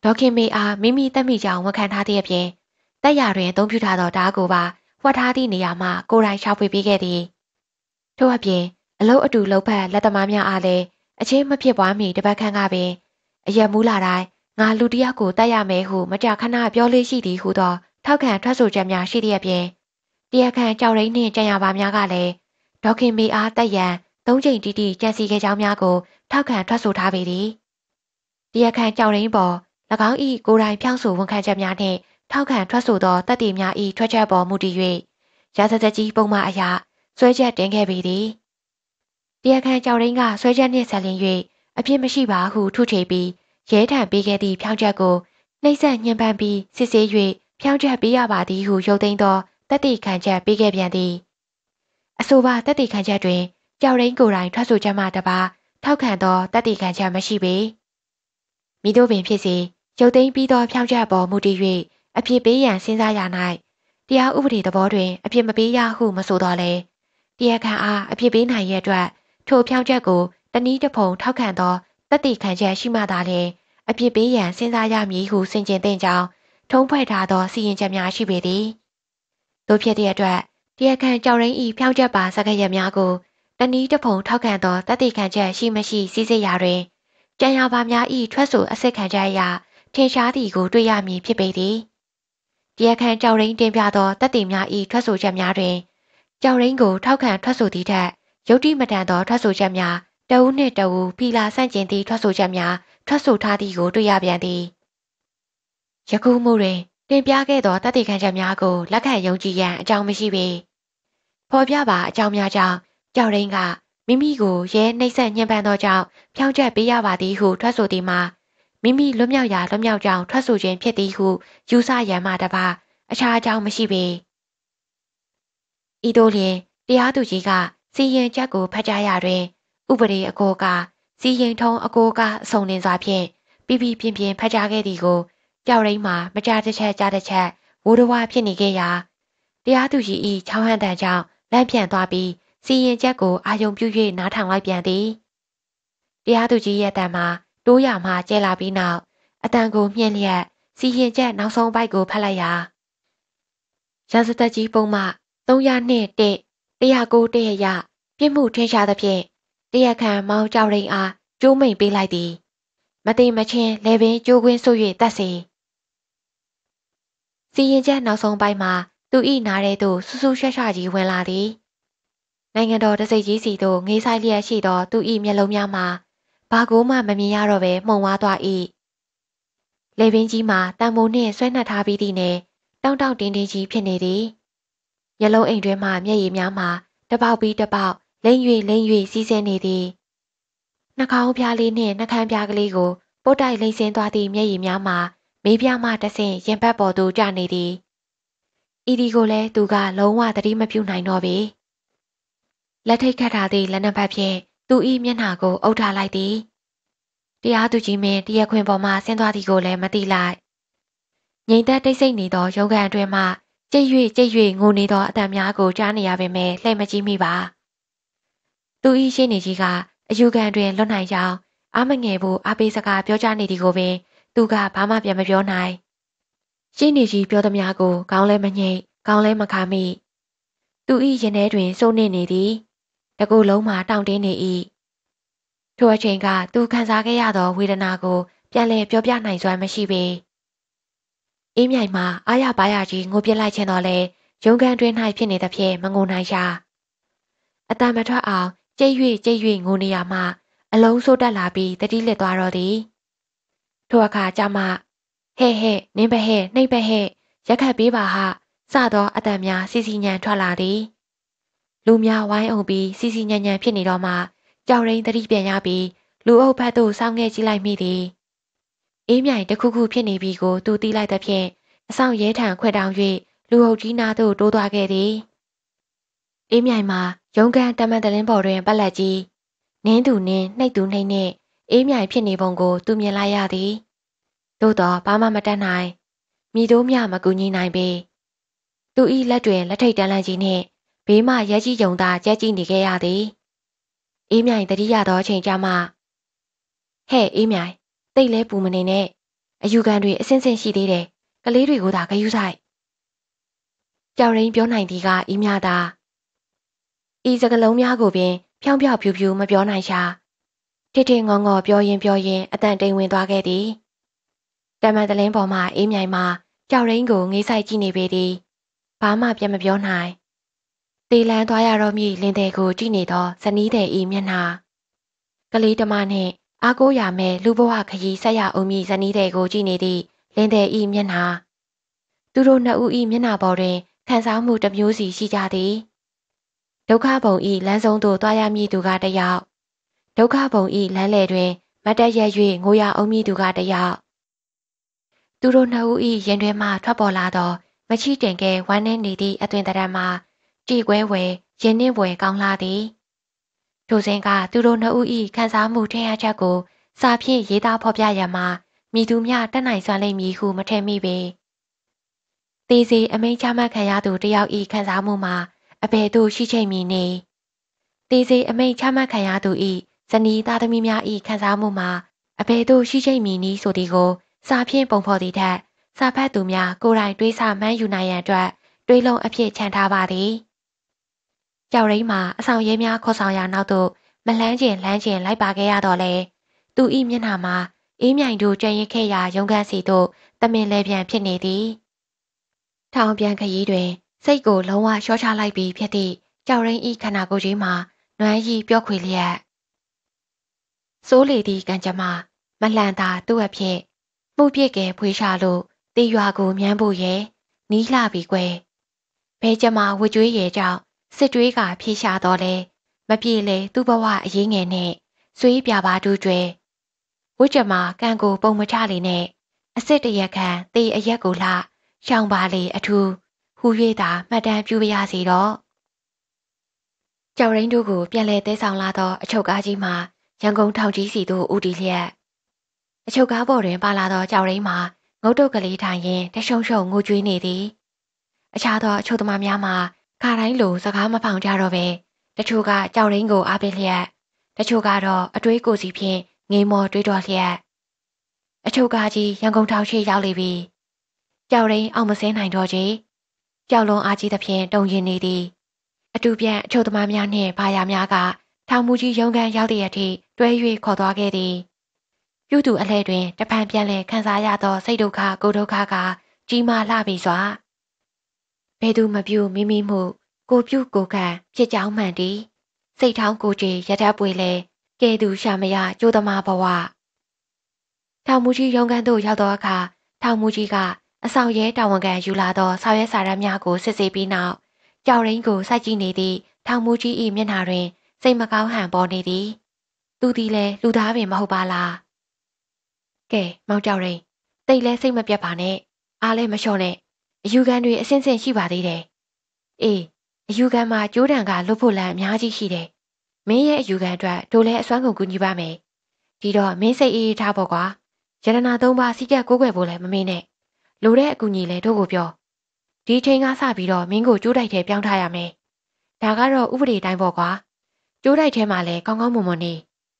ဒေါခင်မေအားမိမိတက်မိကြောင်ဝန်ခံထားသည့်အပြင်တက်ရတွင်အသုံးပြုထားသောဓာတ်ကိုပါဖွက်ထားသည့်နေရာမှကိုယ်တိုင်ရှာဖွေပေးခဲ့သည်ထို့အပြင်အလုတ်အတူလှုပ်ဖက်လက်သမားများအားလည်းအချင်းမဖြစ်ပွားမီတပတ်ခန့်ကပင်အရက်မူးလာတိုင်းငါလူတယောက်ကိုတတ်ရမယ်ဟုမကြာခဏပြောလေးရှိသည်ဟုသောထောက်ခံထွက်ဆိုချက်များရှိသည့်အပြင်တရားခံကြောက်ရင်းနှင့်ကြံရပါများကလည်းဒေါခင်မေအားတက်ရန်သုံးချိန်တိတိကြံစီခဲ့ကြောင်းများကိုထောက်ခံထွက်ဆိုထားပေသည်တရားခံကြောက်ရင်းပေါ်၎င်း၏ကိုယ်တိုင်ဖြောင်းဆိုဝန်ခံချက်များနှင့်ထောက်ခံထွက်ဆိုသောတပ်တီများ၏ထွက်ချက်ပေါ်မူတည်၍ရာဇသက်ကြီးပုံမှန်အရာဆွဲချက်တင်ခဲ့ပေသည်တရားခံကြောင်ရင်းကဆွဲချက်နှင့်ဆက်လင်း၍အပြစ်မရှိပါဟုထုချေပြီးရဲထံပေးခဲ့သည့်ဖြောင်းချက်ကိုနှိမ့်ဆက်ညှဉ်းပန်းပြီးစစ်ဆေး၍ဖြောင်းချက်ပေးရပါသည်ဟုရုပ်သိမ်းသောတပ်တီခံချက်ပေးခဲ့ပြန်သည်အဆိုပါတပ်တီခံချက်တွင်ကြောင်ရင်းကိုယ်တိုင်ထွက်ဆိုချက်မှတပါထောက်ခံသောတပ်တီခံချက်မရှိပေမိတို့ပင်ဖြစ်စေရုပ်သိမ်းပြီးသောဖြောင်းချက်ပေါ်မူတည်၍အပြစ်ပေးရန်စဉ်းစားရ၌တရားဥပဒေသဘောတွင်အပြစ်မပေးရဟုမဆိုတော့လဲတရားခံအားအပြစ်ပေးနိုင်ရအတွက်ထိုဖြောင်းချက်ကိုတနည်းတစ်ပုံထောက်ခံသောတသက်ခံချက်ရှိမှသာလျှင်အပြစ်ပေးရန်စဉ်းစားရမည်ဟုဆင်ခြင်သင့်ကြောင်းထုံးဖွဲ့ထားသောစီရင်ချက်များရှိပေသည်တို့ဖြစ်သည့်အတွက်တရားခံကြောင်ရင်းဤဖြောင်းချက်ပါစကားရများကိုတနည်းတစ်ပုံထောက်ခံသောတသက်ခံချက်ရှိမရှိစစ်ဆေးရာတွင်ကြံရပါများဤထွက်ဆိုအစစ်ခံချက်အရာထင်ရှားသည်ကိုတွေ့ရမည်ဖြစ်ပေသည်တရားခံကြောက်ရင်းတင်ပြသောတပ်တေများ၏ထွက်ဆိုချက်များတွင်ကြောက်ရင်းကိုထောက်ခံထွက်ဆိုသည့်ထက်ယုတ်တိမတန်သောထွက်ဆိုချက်များတအူးနှင့်တအူးဖီလာဆန့်ကျင်သည့်ထွက်ဆိုချက်များထွက်ဆိုထားသည်ကိုတွေ့ရပြန်သည်ယခုမှုတွင်တင်ပြခဲ့သောတပ်တေခံချက်များကိုလက်ခံယုံကြည်ရန်အကြောင်းမရှိပေဖော်ပြပါအကြောင်းများကြောင့်ကြောက်ရင်းကမိမိကိုရဲနှိမ့်ဆက်ညှဉ်းပန်းသောကြောင့်ဖြောင်းချက်ပေးရပါသည်ဟုထွက်ဆိုသည်မှာမိမိလွတ်မြောက်ရာလွတ်မြောက်ကြောင်းထွက်ဆိုခြင်းဖြစ်သည်ဟုယူဆရန်မှတပါအခြားအကြောင်းမရှိပေဤသို့လျှင်တရားသူကြီးကစီရင်ချက်ကိုဖတ်ကြားရတွင်ဥပဒေအကိုကစီရင်ထုံးအကိုကအစုံလင်စွာဖြင့်ပြပြပြင်းပြင်းဖတ်ကြားခဲ့သည်ကိုကြောက်ရင်းမှမကြတစ်ချက်ကြတစ်ချက်ဝိုးတော်ဖြစ်နေခဲ့ရာတရားသူကြီး၏ချောင်းဟန်တန်ကြောင့်လန့်ပြန်သွားပြီးစီရင်ချက်ကိုအာယုံပြု၍နားထောင်လိုက်ပြန်သည်တရားသူကြီးရဲ့တန်မှာတိုးရမှကျဲလာပြီးနောက်အတန်ကိုမြင့်လျက်စီရင်ချက်နောက်ဆုံးပိုက်ကိုဖတ်လိုက်ရာရန်စတက်ကြီးပုံမှ302တ109တရရပြစ်မှုထင်ရှားသဖြင့်တရခံမောင်းကြောင်ရင်အားကျိုးမိန်ပေးလိုက်သည်မတိမ်မချင်းလေပင် ကျိုးခွင်းဆို၍တတ်စီစီရင်ချက်နောက်ဆုံးပိုင်းမှာသူဤနားထဲသို့ဆူဆူရွှက်ရွှက်ကြီးဝင်လာသည် နိုင်ငံတော်တစိတ်ကြီးစီသို့ငေးဆိုင်လျက်ရှိသောသူဤမျက်လုံးများမှာဘာကိုမှမမြင်ရတော့ပဲမှုံဝါသွား၏လေပင်ကြီးမှာတံမိုးနှင့်ဆွဲနှက်ထားပြီးသည့်နယ်တောင့်တောင့်တင်းတင်းကြီးဖြစ်နေသည်မျက်လုံးအိမ်တွင်မှမျက်ရည်များမှတပေါက်ပြီးတပေါက်လိမ့်၍လိမ့်၍စီးဆင်းနေသည်နှာခေါင်းပြားလေးနှင့်နှာခမ်းပြားကလေးကိုပုတ်တိုက်လိမ့်ဆင်းသွားသည့်မျက်ရည်များမှမေးပြမှတဆင့်ရင်ဘတ်ပေါ်သို့ကျနေသည်ဤဒီကိုလည်းသူကလုံးဝသတိမပြုနိုင်တော့ပေလက်ထိတ်ခတ်ထားသည့်လက်နက်ဘက်ဖြင့်သူ၏မျက်နှာကိုအုပ်ထားလိုက်သည်တရားသူကြီးမင်းတရခွင်ပေါ်မှဆင်းသွားသည်ကိုလည်းမသိလိုက်ငြိမ်သက်တိတ်ဆိတ်နေသောရုံးကန်အတွင်းမှကြိတ်၍ကြိတ်၍ငိုနေသောအတံများကို ကြားနေရပေမဲ့လှည့်မကြည့်မိပါသူ၏ရှိနေကြီးကအယူခံတွင်လွတ်နိုင်ကြောင်းအားမငယ်ဖို့အားပေးစကားပြောကြားနေသည်ကိုပင် သူကဘာမှပြန်မပြောနိုင်ရှိနေကြီးပြောသမျှကိုခေါင်းလဲမငိတ်ခေါင်းလဲမခါမိသူ၏ရင်ထဲတွင်စိုးနေနေသည်ယခုလုံးမှာတောင့်တင်းနေ၏ထိုအချိန်က သူခံစားခဲ့ရသောဝေဒနာကို ပြန်လည်ပြောပြနိုင်စွမ်းမရှိပေအေးမြိုင်မှာအာရပါရကြီးငိုပြစ်လိုက်ခြင်းတော့လဲရုံကန်တွင်၌ဖြစ်နေသဖြင့်မငိုနိုင်ရှာအတံမထွက်အောင်ကြိတ်၍ကြိတ်၍ငိုနေရမှအလုံးစိုးတက်လာပြီးတတိလစ်သွားတော့သည်ထိုအခါကျမှဟဲ့ဟဲ့နင်းဘဟဲ့နှိပ်ဘဟဲ့ရက်ခတ်ပေးပါဟစသောအတံများစီစီညံထွက်လာသည်လူများဝိုင်းအောင်ပြီးစီစီညံ့ညံ့ဖြစ်နေတော့မှကြောက်ရင်းသတိပြန်ရပြီးလူအုပ်ဘက်သို့စောင့်ခဲ့ကြည့်လိုက်မိသည်အေးမြိုင်တစ်ခုခုဖြစ်နေပြီကိုသူသိလိုက်သဖြင့်အဆောင်ရဲထံခွဲတောင်း၍လူအုပ်ကြီးနားသို့တိုးသွားခဲ့သည်အေးမြိုင်မှာရုံးကန်တမန်တလင်းပေါ်တွင်ပတ်လက်ကြီးနင်းသူနင်းနှိပ်သူနှိပ်နှင့်အေးမြိုင်ဖြစ်နေပုံကို သူမြင်လိုက်ရသည် သို့တော့ဘာမှမတတ်နိုင်မိတို့မြမကူညီနိုင်ပေသူဤလက်တွင်လက်ထိတ်တန်းလန့်ကြီးနှင့်ဘေးမှရက်ကြီးယုံသာကြက်ကြည့်နေခဲ့ရသည်အေးမြိုင်တတိယသောချိန်ကျမှဟဲ့အေးမြိုင်တိတ်လဲပူမနေနဲ့အယူခံတွေအဆင့်ဆင့်ရှိသေးတယ်ကလေးတွေကိုသာဂယုဆိုင်ကြောင်ရင်းပြောနိုင်သည်ကအေးမြသာဤစကလုံးများကိုပင်ဖြောင်းဖြောက်ဖြူဖြူမပြောနိုင်ရှာထိထိငေါငေါပြောရင်ပြောရင် အတန်တိမ်ဝင်သွားခဲ့သည်တမန်တလင်းပေါ်မှာအေးမြိုင်မှာကြောင်ရင်းကိုငေးဆိုင်ကြည့်နေပေသည်ဘာမှပြန်မပြောနိုင်တေလန်းသွားရတော့မြည် လင်းတဲ့ကိုကြည့်နေသောဇနီးတဲ့ဤမျက်နှာကလေးတမနှင့်အားကိုးရမယ်လူဘဝခရီးဆက်ရအောင်မြည်ဇနီးတဲ့ကိုကြည့်နေသည့်လင်းတဲ့ဤမျက်နှာသူတို့နှစ်ဦးဤမျက်နှာပေါ်တွင်ခံစားမှုတစ်မျိုးစီရှိကြသည်ဒုက္ခဘုံဤလမ်းဆုံးသို့သွားရမည်သူကတယောက်ဒုက္ခဘုံဤလမ်းလေတွင် မတ်တက်ရ၍ငိုရအောင်မည်သူကတယောက်သူတို့နှစ်ဦးဤရင်တွင်မှထွက်ပေါ်လာသော မချီတင်ကဲဝမ်းနည်းနေသည့်အသွင်တရံမှာတီခွဲဝယ်ရင်းနှင်းဝယ်ကောင်းလာသည်ဒိုစင်ကသူတို့နှစ်ဦး၏ခံစားမှုထင်ရှားချက်ကိုစာဖြင့်ရေးသားဖော်ပြရမှာမိသူများတတ်နိုင်စွာလိမ့်မည်ဟုမထင်မိပေတေးစီအမိန်ချမှတ်ခံရသူတယောက်၏ခံစားမှုမှာအဘယ်သို့ရှိချိန်မီနေတေးစီအမိန်ချမှတ်ခံရသူ၏ဇနီးသားသမီးများ၏ခံစားမှုမှာအဘယ်သို့ရှိချိန်မီနည်းဆိုသည်ကိုစာဖြင့်ပုံဖော်သည့်ထက်စာဖတ်သူများကိုယ်တိုင်တွေးဆမှန်းယူနိုင်ရန်အတွက်တွေးလုံးအဖြစ်ခြံထားပါသည်။ကြောက်ရင်းမှာအဆောင်ရဲများခေါ်ဆောင်ရာနောက်သို့မလန်းကျင်လန်းကျင်လိုက်ပါခဲ့ရတော့လေသူဤမျက်နှာမှာအေးမြိုင်တို့ကြွင်ရခဲ့ရာရုံခန်းစီသို့တမင်လဲပြန်ဖြစ်နေသည်ထောင်ပြန်ခရီးတွင်စိတ်ကိုလုံးဝလျှော့ချလိုက်ပြီးဖြစ်သည့်ကြောက်ရင်းဤခန္ဓာကိုယ်ကြီးမှာနွမ်းရီပြော့ခွေလျက်စိုးလေသည့်ကံကြမ္မာမလှန်သာသူ့အဖြစ် မှုပြစ်ကယ်ဖွေးရှာလို့တေရွာကိုမြန်းဖို့ရဲနီးလှပြီကွယ်ဘဲကြမ္မာဝွကျွေးရဲကြောင့်စစ်တွေးကဖြေရှာတော့လဲမပြေလေသူ့ဘဝအရေးငယ်နဲ့ဆွေးပြပါတူကျွဲဝိကျမကံကိုပုံမချလေနဲ့အစ်စ်တရက်ခန့်တေးအရက်ကိုလှရှောင်ပါလေအထူးဟူ၍သာမှတ်တမ်းပြုပါရစေတော့ကြောင်ရင်းတို့ကိုပြန်လဲတဲဆောင်လာသောအချုပ်ကားကြီးမှာရန်ကုန်ထောင်ကြီးစီသို့ဦးတည်လျက်အချုပ်ကားပေါ်တွင်ပါလာသောကြောင်ရင်းမှာငုတ်တုတ်ကလေးထိုင်ရင်းတရှုံရှုံငိုကြွေးနေသည်အခြားသောအချုပ်သမားများမှာခါတိုင်းလိုစကားမဖောင်ကြတော့ပဲတချို့ကကြောက်ရင်းကို အားပေးလျက်တချို့ကတော့အတွေးကိုစီဖြင့်ငေးမော်တွေးတော်လျက်အချို့ကကြီးရန်ကုန်ထောင်ရှိရောက်လေပြီကြောက်ရင်းအောင်မစင်းနိုင်တော့ချေကြောက်လွန်အားကြီးသဖြင့်တုံရင်နေသည်အတူပြန်အချို့သမားများနှင့်ဘာယာများကထောင်မူကြီးရုံးခန်းရောက်တဲ့အထိတွဲ၍ခေါ်သွားခဲ့သည်ပြုသူအလဲတွင်တပံပြန်လဲခံစားရသောစိတ်ဒုက္ခကိုဒုက္ခက ကြီးမားလှပြီစွာဘယ်သူမပြုမိမိမှု ကိုပြုကိုခံဖြစ်ကြောင်းမှန်သည်စိတ်ထောင်းကိုကြည်ရတတ်ပွေလဲကဲသူရှာမရကျိုးသမားဘဝထောင်မူကြီးရုံးခန်းသို့ရောက်သောအခါထောင်မူကြီးကအဆောင်ရဲတာဝန်ခံယူလာသောဆောင်ရဲစာရမ်းများကိုစစ်ဆေးပြီးနောက်ကြောင်ရင်းကိုစိုက်ကြည့်နေသည့်ထောင်မူကြီး၏မျက်နှာတွင်စိတ်မကောင်းဟန်ပေါ်နေသည်သူသည်လည်းလူသားပင်မဟုတ်ပါလားကဲမောင်ကြောင်ရင်းတိတ်လဲစိတ်မပြတ်ပါနဲ့အားလဲမလျှော့နဲ့အယူခံတွေအဆင့်ဆင့်ရှိပါသေးတယ်။အေးအယူခံမှာကြိုးတံကလွတ်ဖို့လမ်းအများကြီးရှိတယ်။မင်းရဲ့အယူခံအတွက်တို့လည်းအစွမ်းကုန်ကူညီပါမယ်။ဒီတော့မင်းစိတ်အေးအေးထားပေါ့ကွာ။ယန္တနာသုံးပါးစီးကပ်ကိုးကွယ်ဖို့လည်းမမင်းနဲ့။လိုတဲ့အကူအညီလည်းတို့ကိုပြော။ဒီချိန်ကစပြီးတော့မင်းကိုကြိုးတိုက်ထဲပြောင်းထားရမယ်။ဒါကတော့ဥပဒေတိုင်းပေါ့ကွာ။ကြိုးတိုက်ထဲမှာလည်းကောင်းကောင်းမွန်မွန်နေ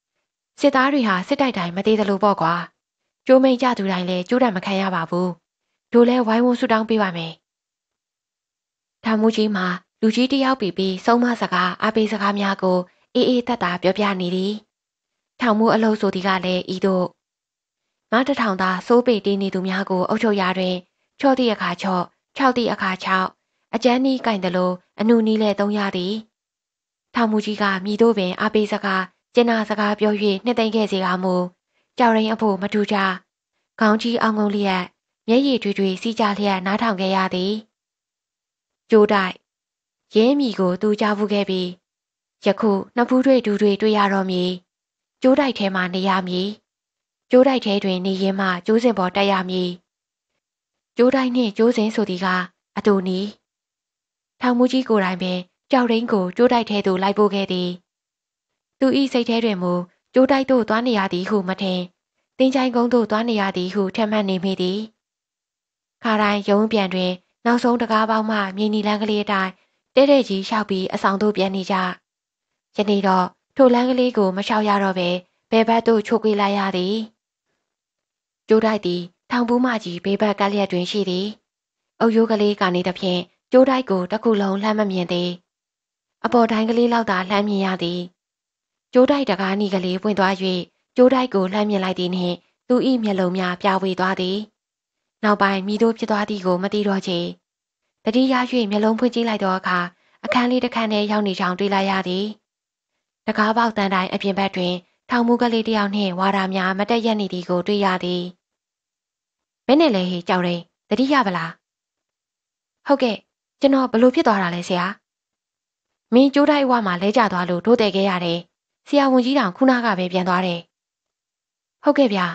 ။စစ်သားတွေဟာစစ်တိုက်တိုင်းမသေးသလိုပေါ့ကွာ။ကြိုးမိန်ကြသူတိုင်းလည်းကြိုးတံမခံရပါဘူး။တို့လည်းဝိုင်းဝန်းဆူတောင်းပေးပါမယ်။ထောင်မူကြီးမှာ လူကြီးတယောက်ပြီးပြီးဆုံးမစကားအပေးစကားများကိုအေးအေးသက်သာပြောပြနေသည်။ထောင်မူအလို့ဆိုသည်ကလည်းဤသို့မတထောင်သာစိုးပေတီးနေသူများကိုအုပ်ချုပ်ရာတွင်ချော့သည့်အခါချော့၊ခြောက်သည့်အခါခြောက်အကျန်းနီးကင်တယ်လို့အနုနီးလဲသုံးရသည်။ထောင်မူကြီးကမိတို့ပင်အပေးစကားကျင်နာစကားပြော၍နှစ်သိမ့်ခဲ့စေကမူကြောင်ရင်အဖို့မထူကြခေါင်းကြီးအောင်ကုန်လျက်မျက်ရည်ထွေးထွေးစီးကြလျက်နားထောင်ခဲ့ရသည်ကျိုးတိုက်ရင်းမိကိုသူကြားဘူးခဲ့ပြီးယခုနှစ်ဖူးတွေတူတွေ တွေ့ရတော့မည်ကျိုးတိုက်ထဲမှာနေရမည် ကျိုးတိုက်ထဲတွင်နေရင်မှကျိုးစင်ပေါ်တက်ရမည်ကျိုးတိုက်နှင့်ကျိုးစင်ဆိုသည်ကအတူနီးထောင်မူကြီးကိုယ်တိုင်ပင်ကြောက်ရင်းကိုကျိုးတိုက်ထဲသို့လိုက်ပို့ခဲ့သည်သူ၏စိတ်ထဲတွင်မူကျိုးတိုက်သို့သွားနေရသည်ဟုမထင်တင်းချိုင်းကုန်းသို့သွားနေရသည်ဟုထင်မှတ်နေမိသည်ခါတိုင်းရုံးပြန်တွင်နောက်ဆုံးတကားပေါက်မှမြေနီလန်းကလေးအတိုင်းတဲ့တဲ့ကြီးလျှောက်ပြီးအဆောင်သို့ပြန်နေကြယနေ့တော့ထိုလန်းကလေးကိုမလျှောက်ရတော့ပဲဘယ်ဘက်သို့ချိုးကွေးလိုက်ရသည်ကျိုးတိုက်သည်ထောင်ပူးမကြီးဘေးဘက်ကလျက်တွင်ရှိသည်အုပ်ရိုးကလေးကနေသဖြင့်ကျိုးတိုက်ကိုတစ်ခုလုံးလှမ်းမမြင်သေးအပေါ်တိုင်းကလေးလောက်သာလှမ်းမြင်ရသည်ကျိုးတိုက်တကားနီကလေးဝင်သွား၍ကျိုးတိုက်ကိုလှမ်းမြင်လိုက်သည်နှင့်သူ၏မျက်လုံးများပြာဝေသွားသည်နောက်ပိုင်းမိတို့ဖြစ်သွားသည်ကိုမသိတော့ချေတတိယ၍မျက်လုံးဖွင့်ကြည့်လိုက်သောအခါအခန်းလေးတစ်ခန်းထဲရောက်နေကြောင်းတွေ့လိုက်ရသည်တကားပေါက်တန်တိုင်းအပြင်ဘက်တွင် ထောင်မူကလေးတစ်ယောက်နှင့်ဝါရာများမတက်ရက်နေသည်ကိုတွေ့ရသည်မင်းနဲ့လည်းဟေးကြောင်ရင်တတိယပလားဟုတ်ကဲ့ကျွန်တော်ဘလို့ဖြစ်သွားတာလဲဆရာမင်းကြိုးတိုက်ဝမှာလဲကျသွားလို့တို့တဲ့ခဲ့ရတယ်ဆရာဝန်ကြီးတောင်ခုနကပဲပြန်သွားတယ်ဟုတ်ကဲ့ဗျာ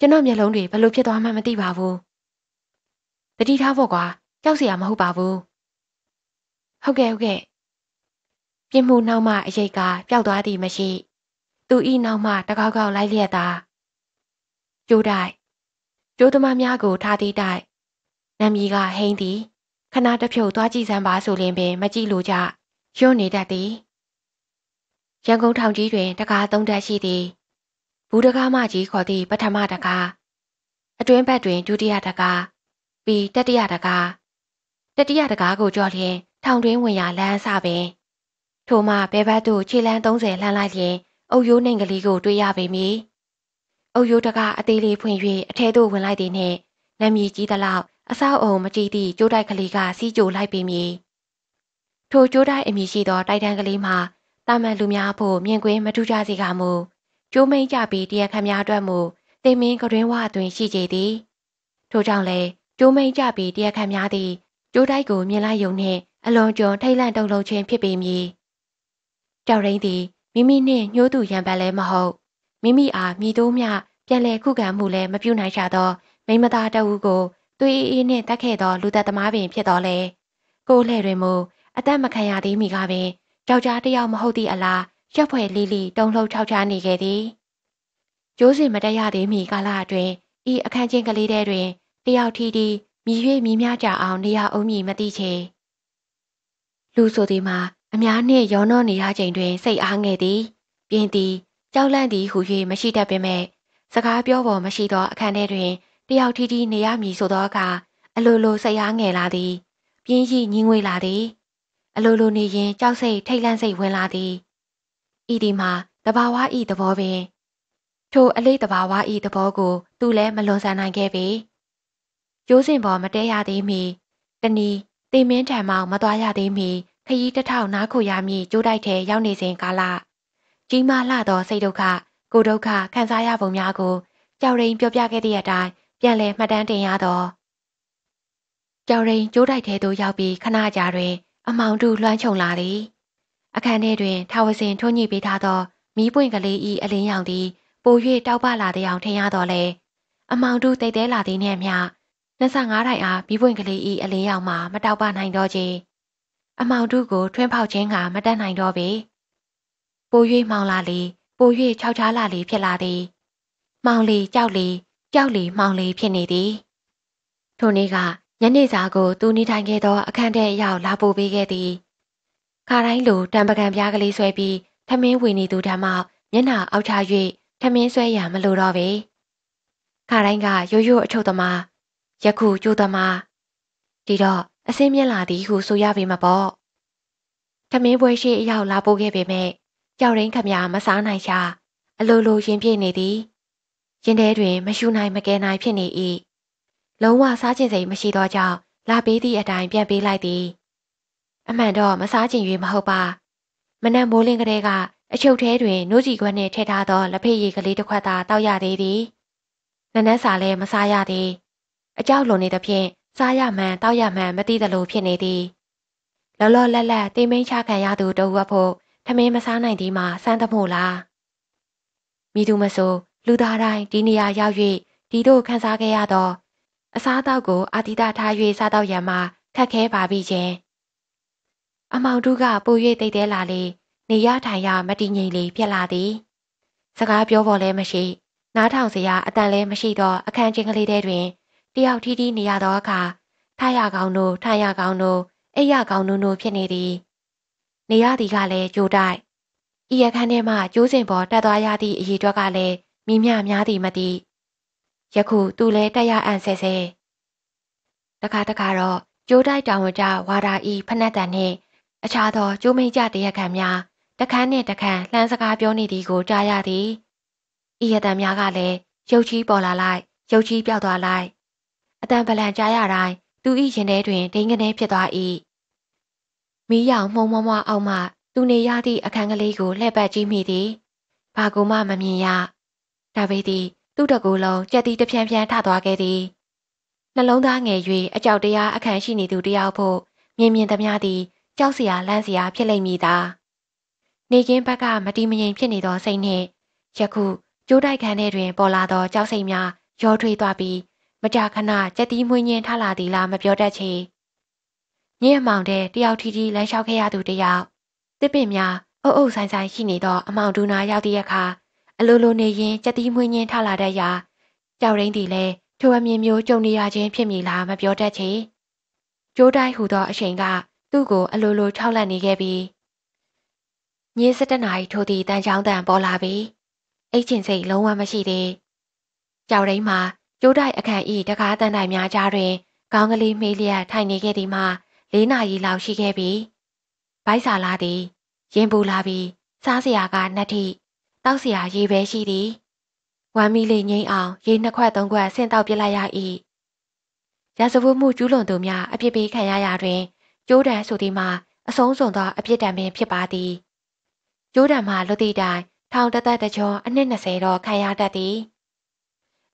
ကျွန်တော်မျက်လုံးတွေဘလို့ဖြစ်သွားမှမသိပါဘူးတတိထားဖို့ကွာကြောက်စရာမဟုတ်ပါဘူးဟုတ်ကဲ့ဟုတ်ကဲ့ပြင်းမှုနောက်မှ အရိတ်ကပျောက်သွားသည်မရှိ သူဤနောက်မှတကောက်ကောက်လိုက်လျက်သာကျိုးတိုက်ကျိုးသမားများကိုထားသေးတိုက်နမ်မီကဟိန်းသည်ခဏတစ်ဖြုတ်သွားကြည့်စမ်းပါဆိုလင်ပင်မကြည့်လိုကြရွံ့နေတတ်သည်ရန်ကုန်ထောင်ကြီးတွင် တကားသုံးတက်ရှိသည်ဘူးတကားမကြီးခေါ်သည့်ပထမတကားအတွင်းဘက်တွင်ဒုတိယတကားပြီးတတိယတကားတတိယတကားကိုကြော်လျင် ထောင်တွင်းဝင်ရလမ်းစပင် ထိုမှဘဲဘတ်တို့ခြေလမ်း30လှမ်းလိုက်လျင်အုပ်ရိုးနိုင်ကလေးကိုတွေ့ရပေမည်အုပ်ရိုးတကားအသေးလေးဖွင့်၍အထဲသို့ဝင်လိုက်သည်နှင့်နမည်ကြီးသလောက်အဆောက်အုံမကြည့်သည့်ကြိုးတိုက်ကလေးကစီးကြိုလိုက်ပေမည်ထိုကြိုးတိုက်အမည်ရှိသော တိုက်တန်းကလေးမှာတာမန်လူများဖို့မြင်ကွင်းမထူးခြားစေကမူကျိုးမိန်ကြပြီးတရားခံများအတွက်မူတင်မင်းကတွင်ဝအတွင်ရှိကြသည် ထို့ကြောင့်လည်းကျိုးမိန်ကြပြီးတရားခံများသည်ကျိုးတိုက်ကိုမြင်လိုက်ယုံနှင့်အလွန်ကျွံထိတ်လန့်တုန်လှုပ်ခြင်းဖြစ်ပေမည်။ကြောက်ရင်းသည်မိမိနှင့်ညှိုးသူရံပတ်လည်းမဟုတ်မိမိအားမိတို့မြပြန်လဲခုခံမှုလည်းမပြုနိုင်ကြသောမိမသားတဦးကိုသွေးအေးအေးနှင့်တတ်ခဲ့သောလူသက်သမားပင်ဖြစ်တော်လဲကိုလှဲ့တွင်မူအသက်မခံရသေးမီကပင်ယောက်ျားတစ်ယောက်မဟုတ်သည့်အလားရက်ဖွယ်လီလီတုံလှုပ်ခြောက်ခြားနေခဲ့သည်ကျိုးစင်မတက်ရသေးမီကာလအတွင်းဤအခန်းချင်းကလေးထဲတွင်တယောက်ထီတီမြည်၍မြည်များကြအောင်နေရာအုံးမြည်မသိချေလူဆိုသည်မှာအများနှင့်ရောနှောနေရချိန်တွင်စိတ်အားငယ်သည် ပြင်းသည်ကြောက်လန့်သည်ဟူ၍မရှိတတ်ပေမဲ့စကားပြောပေါ်မရှိသောအခန်းထဲတွင်တယောက်ထီတီနေရမည်ဆိုသောအခါအလိုလိုစိတ်အားငယ်လာသည် ပြင်းရီညင်းငွေလာသည် အလိုလိုနေရင်ကြောက်စိတ်ထိတ်လန့်စိတ်ဝင်လာသည်ဤဒီမှာတဘာဝဤသဘောပင်ထိုအလေးတဘာဝဤသဘောကိုသူလည်းမလွန်ဆန်နိုင်ခဲ့ပေ။ကျိုးစင်ပေါ်မတဲရသေးမီတနီတင်မင်းထံမှမသွားရသေးမီခရီးတစ်ထောင်နားခိုရမည်ကြိုးတိုက်ထဲရောက်နေစဉ်ကာလကြီးမားလှသောစိတ်ဒုက္ခကိုဒုက္ခခံစားရပုံများကိုကြောင်ရင်ပြောပြခဲ့တဲ့အတိုင်းပြန်လည်မှတ်တမ်းတင်ရတော့ကြောင်ရင်ကြိုးတိုက်ထဲသို့ရောက်ပြီးခဏကြာတွင် အမောင်တူလွှမ်းခြုံလာသည်အခန်းထဲတွင်ထာဝစဉ်ထုံးညိပေးထားသော မီးပွင့်ကလေး၏အလင်းရောင်သည်ပို၍တောက်ပလာသည်အောင်ထင်ရတော့လေအမောင်တူတိတ်တဲလာသည်နှင့်အမျှ25တိုင်အားပြီးပွင့်ကလေးဤအလင်းရောင်မှမတောက်ပနိုင်တော့ခြင်းအမောင်တုကိုထွင်းဖောက်ခြင်းကမတတ်နိုင်တော့ပေပို၍မှောင်လာလေပို၍ခြောက်ခြားလာလေဖြစ်လာသည်မှောင်လေကြောက်လေကြောက်လေမှောင်လေဖြစ်နေသည်ထိုနေ့ကညနေစာကို သူနေထိုင်ခဲ့သောအခန်းထဲရောက်လာပို့ပေးခဲ့သည်ခါတိုင်းလိုတံပကံပြားကလေးဆွဲပြီးထမင်းဝင်နေသူထမောက်မျက်နှာအောက်ချ၍ထမင်းဆွဲရမလိုတော့ပေခါတိုင်းကရိုးရိုးအချုပ်သမားယခုကျိုးသမားဒီတော့အစင်းမြင့်လာသည်ဟုဆိုရပေမပေါ့ခမင်းပွဲရှိအရောက်လာပို့ခဲ့ပေမဲ့ကြောက်ရင်းခမရမစားနိုင်ရှာအလိုလိုရင်ပြည့်နေသည်ရင်ထဲတွင်မရှူနိုင်မကယ်နိုင်ဖြစ်နေ၏လုံးဝစားချင်စိမ်မရှိသောကြောင့်လာပေးသည့်အတိုင်းပြန်ပေးလိုက်သည်အမှန်တော့မစားချင်၍မဟုတ်ပါမနက်မိုးလင်းကလေးကအချုပ်ထဲတွင်နို့ကြည်ခွက်နှင့်ထည့်ထားသောလက်ဖက်ရည်ကလေးတစ်ခွက်သာတောက်ရသေးသည်နနက်စာလည်းမစားရသေးအကြောက်လွန်နေသဖြင့်စားရမှန်တောက်ရမှန်မသိသလိုဖြစ်နေသည်လောလောလတ်လတ်တိမ်မိန်ချခံရသူတဝက်ဖို့ထမင်းမစားနိုင်သည်မှာစမ်းသမို့လားမိသူမဆို လူသားတိုင်းဒီနေရာရောက်၍ဒီတို့ခန်းစားခဲ့ရသော အစားအသောက်ကိုအာတိတထား၍စားတော့ရန်မှာခက်ခဲပါပြီချင်းအမောင်တုကပို၍တိတ်တဲလာလေနေရထိုင်ရမတည်ငြိမ်လေပြက်လာသည်စကားပြောဖို့လည်းမရှိနားထောင်စရာအတန်လည်းမရှိသောအခန်းချင်းကလေးထဲတွင်တယောက်ထီးထီးနေရသောအခါထရကောင်းတို့ထရကောင်းတို့အိရကောင်းတို့တို့ဖြစ်နေသည်နေရသည်ကလည်းကြိုတိုက်ဤရခန်းထဲမှကျိုးစင်ပေါ် တက်သွားရသည့်အရေးတွက်ကလည်းမိမြများသည်မသိယခုသူလည်းတက်ရအံ့ဆဲဆဲတခါတခါတော့ကျိုးတိုက်တောင်ဝကြဝါဒာဤဖနက်တန်နှင့် အခြားသောကျိုးမိကြတရက်ခံများတခန်းနှင့်တခန်းလှမ်းစကားပြောနေသည်ကိုကြားရသည်ဤရတံများကလည်းရုပ်ကြီးပေါ်လာလိုက်ရုပ်ကြီးပြောက်သွားလိုက်အတန်ဗလံကြားရတိုင်းသူ၏ရင်ထဲတွင်ဒိန်ကနေဖြစ်သွား၏မီးရောင်မှုံမွားအောက်မှ သူနေရသည့်အခန်းကလေးကိုလှည့်ပတ်ကြည့်မိသည်ဘာကူမှမမြင်ရဒါပေသည်သူ့တကူလုံးကြက်တီးတဖြန်းဖြန်းထသွားခဲ့သည်နှလုံးသားငယ်၍အကြောက်တရားအခန့်ရှိနေသူတယောက်ဖို့မြင်မြင်သမျှသည်ကြောက်စရာလန့်စရာဖြစ်လိမ့်မည်သာနေကင်းဘက်ကမတိမငိမ်ဖြစ်နေသောစိတ်နှင့်ယခုကျိုးတိုက်ခန်းထဲတွင်ပေါ်လာသောကြောက်စိတ်များရောထွေးသွားပြီးမကြာခဏကြက်တီးမွှင်းညင်းထလာသည်လားမပြောတတ်ချေညင်အမောင်တဲ့တယောက်ထီထီလမ်းလျှောက်ခဲ့ရသူတယောက်တစ်ပင်များအုပ်အုပ်ဆိုင်ဆိုင်ရှိနေသောအမောင်ဒူနာရောက်သည့်အခါအလိုလိုနေရင်းကြက်တီးမွှင်းညင်းထလာတတ်ရာကြောက်ရင်းသည်လည်းထိုအမြင်မျိုးကြုံနေရခြင်းဖြစ်မည်လားမပြောတတ်ချေကျိုးတိုင်းဟူသောအချိန်ကသူ့ကိုအလိုလိုခြောက်လန့်နေခဲ့ပြီးညစတနာရီထိုသည့်တန်ချောင်းတန်ပေါ်လာပြီးအိတ်ချင်စိတ်လုံးဝမရှိသေးကြောက်တိုင်းမှာကျိုးတိုက်အခန့်ဤတကားတန်တိုင်များကြားတွင်ကောင်းကလေးမေးလျက်ထိုင်နေခဲ့သည်မှာလေးနာရီလောက်ရှိခဲ့ပြီ။ဘိုက်စာလာသည် ရင်ပူလာပြီးစားစရာကနှစ်ထိတောက်စရာရေပဲရှိသည်။ဝမ်းမီလေးငိမ့်အောင်ရေနှစ်ခွက်သုံးခွက်ဆင့်တောက်ပြလိုက်ရ၏။ရာဇဝတ်မှုကျူးလွန်သူများအပြစ်ပေးခံရရာတွင်ကျိုးတံဆိုသည်မှာအဆုံးစွန်သောအပြစ်ဒဏ်ပင်ဖြစ်ပါသည်။ကျိုးတံမှာလွတ်သည့်တိုင်ထောင်တသက်တကျော်အနှစ်20တော့ခံရတတ်သည်။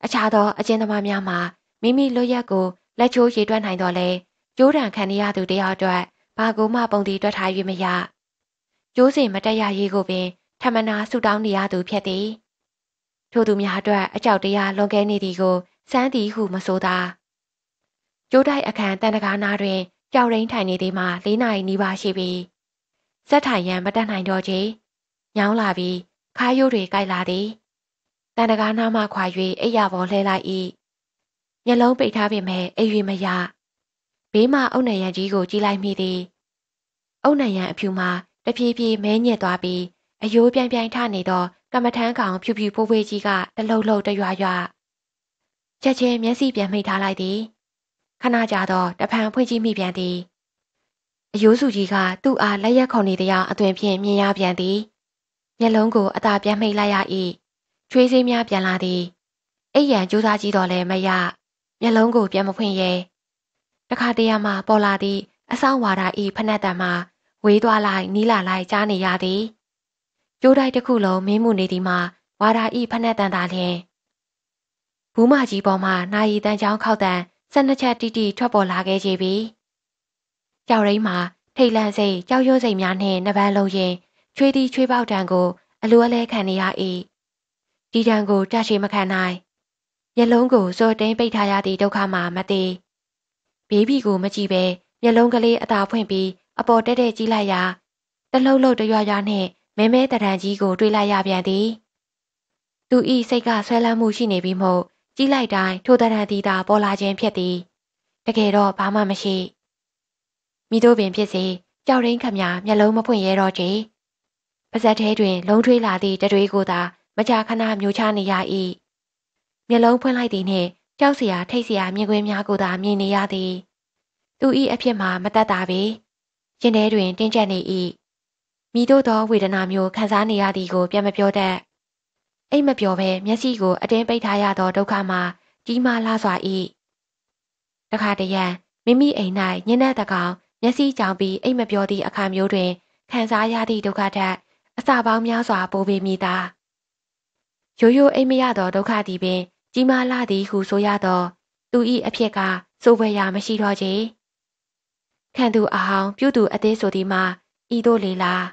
အခြားသောအကျဉ်းသမားများမှာမိမိလွတ်ရက်ကိုလက်ချိုးရေတွက်နိုင်တော့လဲကျိုးတံခံရသူတယောက်အတွက်ဘာကိုမှပုံတီတွက်ထား၍မရကျိုးစင်မတက်ရရေးကိုပင်ထမနာဆူတောင်းနေရသူဖြစ်သည်ထို့သူများအတွက်အကြောက်တရားလွန်ကဲနေသည်ကိုစမ်းသည်ဟုမဆိုသာကျိုးတိုက်အခန်းတန်တကားနာတွင်ကြောက်ရင်းထိုင်နေသည်မှာ၄နာရီနီးပါးရှိပြီဇက်ထိုင်ရန်မတက်နိုင်တော့ချေညောင်းလာပြီးခါရိုးတွေကြိုက်လာသည်တန်တကားနားမှခွာ၍အိယာပေါ်လှဲလိုက်၏မျက်လုံးပိတ်ထားပေမဲ့အိရွေမရဘေးမှအုတ်နံရံကြီးကိုကြည့်လိုက်မိသည်အုတ်နံရံအဖြူမှာတဖြည်းဖြည်းမဲညက်သွားပြီးအယိုးပြိုင်ပြိုင်ထနေသော ကမ္မထမ်းကောင်ဖြူဖြူဖိုးဖိုးကြီးကတလှုပ်လှုပ်တရွာရွာချက်ချင်းမျက်စိပြန်မိထားလိုက်သည်ခဏကြာတော့တဖန်ဖွင့်ကြည့်မိပြန်သည်အယိုးစုကြီးကသူ့အားလက်ရက်ခုန်နေတဲ့အသွင်ဖြင့်မြင်ရပြန်သည်မျက်လုံးကိုအသာပြန်မိတ်လိုက်ရ၏ချွေးစည်းများပြန်လာသည်အိပ်ရန်ကြိုးစားကြည့်တော့လည်းမရမျက်လုံးကိုပြန်မဖွင့်ရဲတခါတရံမှပေါ်လာသည့်အဆောင်ဝါဒဤဖနက်တံမှာ ဝေးသွားလိုက်နီးလာလိုက်ကြားနေရသည်ကြိုးတိုက်တစ်ခုလုံးမင်းမှုနေသည်မှာဝါဒဤဖနက်တန်သာလျင်ဘူးမကြီးပေါ်မှာနာယီတန်ချောင်းခောက်တန်၁၂ချက်တိတိထွက်ပေါ်လာခဲ့ကြပြီကြောက်ရင်းမှာထိတ်လန့်စိတ်ကြောက်ရွံ့စိတ်များနှင့်နှစ်ပန်းလုံးရင်ချွေးသည်ချွေးပေါက်တံကို အလိုအလဲခံနေရ၏ဒီတံကိုတရှိမခံနိုင်မျက်လုံးကိုစောတိန်ပိတ်ထားရသည့်ဒုက္ခမှာမတည်ဘေးဘီကိုမကြည့်ပဲမျက်လုံးကလေးအသာဖွင့်ပြီးအပေါ်တက်တက်ကြည့်လိုက်ရာတလှုပ်လှုပ်တရွရွနဲ့မဲမဲတရံကြီးကိုတွေးလိုက်ရပြန်သည်သူဤစိတ်ကဆွဲလန်းမှုရှိနေပြီးမို့ကြည့်လိုက်တိုင်းထိုတရံသည်သာပေါ်လာခြင်းဖြစ်သည်တကယ်တော့ဘာမှမရှိမိတို့ပင်ဖြစ်စေကြောက်ရင်းခမမျက်လုံးမဖွင့်ရဲတော့ချေပါဇက်ထဲတွင် လုံးထွေးလာသည့်တတွေးကိုသာမကြာခဏမျိုးချနေရ၏မျက်လုံးဖွင့်လိုက်သည်နှင့်ကြောက်စရာထိတ်စရာမြင်ကွင်းများကိုသာမြင်နေရသည် သူ၏အဖြစ်မှာမတတ်တာပဲရင်ထဲတွင်တင်းကျပ်နေ၏မိတို့သောဝေဒနာမျိုးခံစားနေရသည်ကို ပြန်မပြောတတ်အိတ်မပြောဘဲမျက်စိကို အတင်းပိတ်ထားရသောဒုက္ခမှာ ကြီးမားလှစွာ၏တခါတရံမိမိအိမ်၌ညနေတကောင် မျက်စိကြောင်ပြီးအိတ်မပြောသည့်အခါမျိုးတွင် ခံစားရသည့်ဒုက္ခထက်အစာပေါင်းများစွာပိုပေမိသားရိုးရိုးအိမ်မရသောဒုက္ခသည်ပင် ကြီးမားလာသည်ဟုဆိုရသော သူ၏အဖြစ်ကစိုးဝယ်ရာမရှိတော့ချေခံသူအဟောင်း ပြုသူအသေးဆိုသည်မှာဤတို့လေလား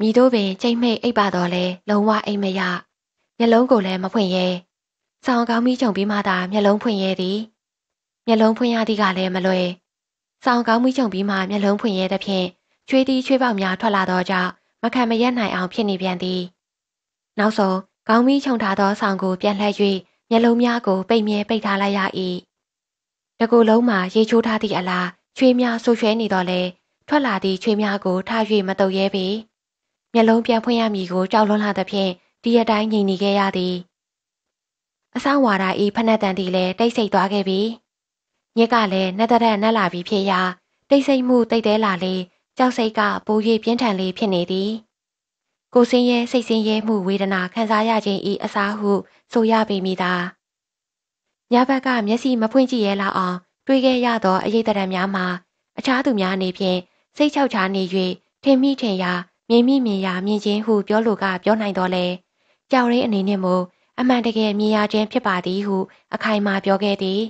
မိတို့ပင်ချိန်မိတ်အိပ်ပါတော့လဲလုံးဝအိမ်မရမျက်လုံးကိုလည်းမဖွင့်ရဲဆောင်းကောင်းပြီးကြုံပြီးမှသာမျက်လုံးဖွင့်ရဲသည်မျက်လုံးဖွင့်ရသည်ကလည်းမလွယ်ဆောင်းကောင်းပြီးကြုံပြီးမှမျက်လုံးဖွင့်ရဲသဖြင့်ချွေးသည်ချွေးပေါက်များထွက်လာသောကြောင့်မခံမရက်နိုင်အောင်ဖြစ်နေပြန်သည်နောက်ဆုံးကောင်းပြီးခြုံထားသောဆောင်ကိုပြန်လှည့်၍မျက်လုံးများကိုပိတ်မြဲပိတ်ထားလိုက်ရ၏တကူလုံးမှာရေချိုးထားသည့်အလားချွေးများဆူရွှဲနေတော့လဲထွက်လာသည့်ချွေးများကိုထား၍မတုပ်ရဲပေမျက်လုံးပြန်ဖွင့်ရမည်ကိုကြောက်လွန်းလာသဖြင့်ဒီအတိုင်းငြိမ်နေခဲ့ရသည်အဆောင်ဝါဒဤဖနက်တန်သည်လည်းတိတ်ဆိတ်သွားခဲ့ပြီညစ်ကလည်းနှက်တရက်နှက်လာပြီးဖြစ်ရာတိတ်ဆိတ်မှုတိတ်သေးလာလေကြောက်စိတ်ကပို၍ပြင်းထန်လေးဖြစ်နေသည်ကိုယ်ဆင်းရဲစိတ်ဆင်းရဲမှုဝေဒနာခံစားရခြင်းဤအစားဟုဆိုရပေမိသာညဘက်ကမျက်စိမဖွင့်ကြည့်ရလောက်အောင်တွေးခဲ့ရသောအရေးတရံများမှာ အခြားသူများအနေဖြင့်စိတ်ချောက်ချာနေ၍ထင်မိထင်ရာမြင်မိမြင်ရာမြင်ချင်းဟုပြောလိုကပြောနိုင်တော်လဲကြောက်ရင်းအနေနဲ့မို့အမှန်တကယ်မြင်ရခြင်းဖြစ်ပါသည်ဟု အခိုင်အမာပြောခဲ့သည်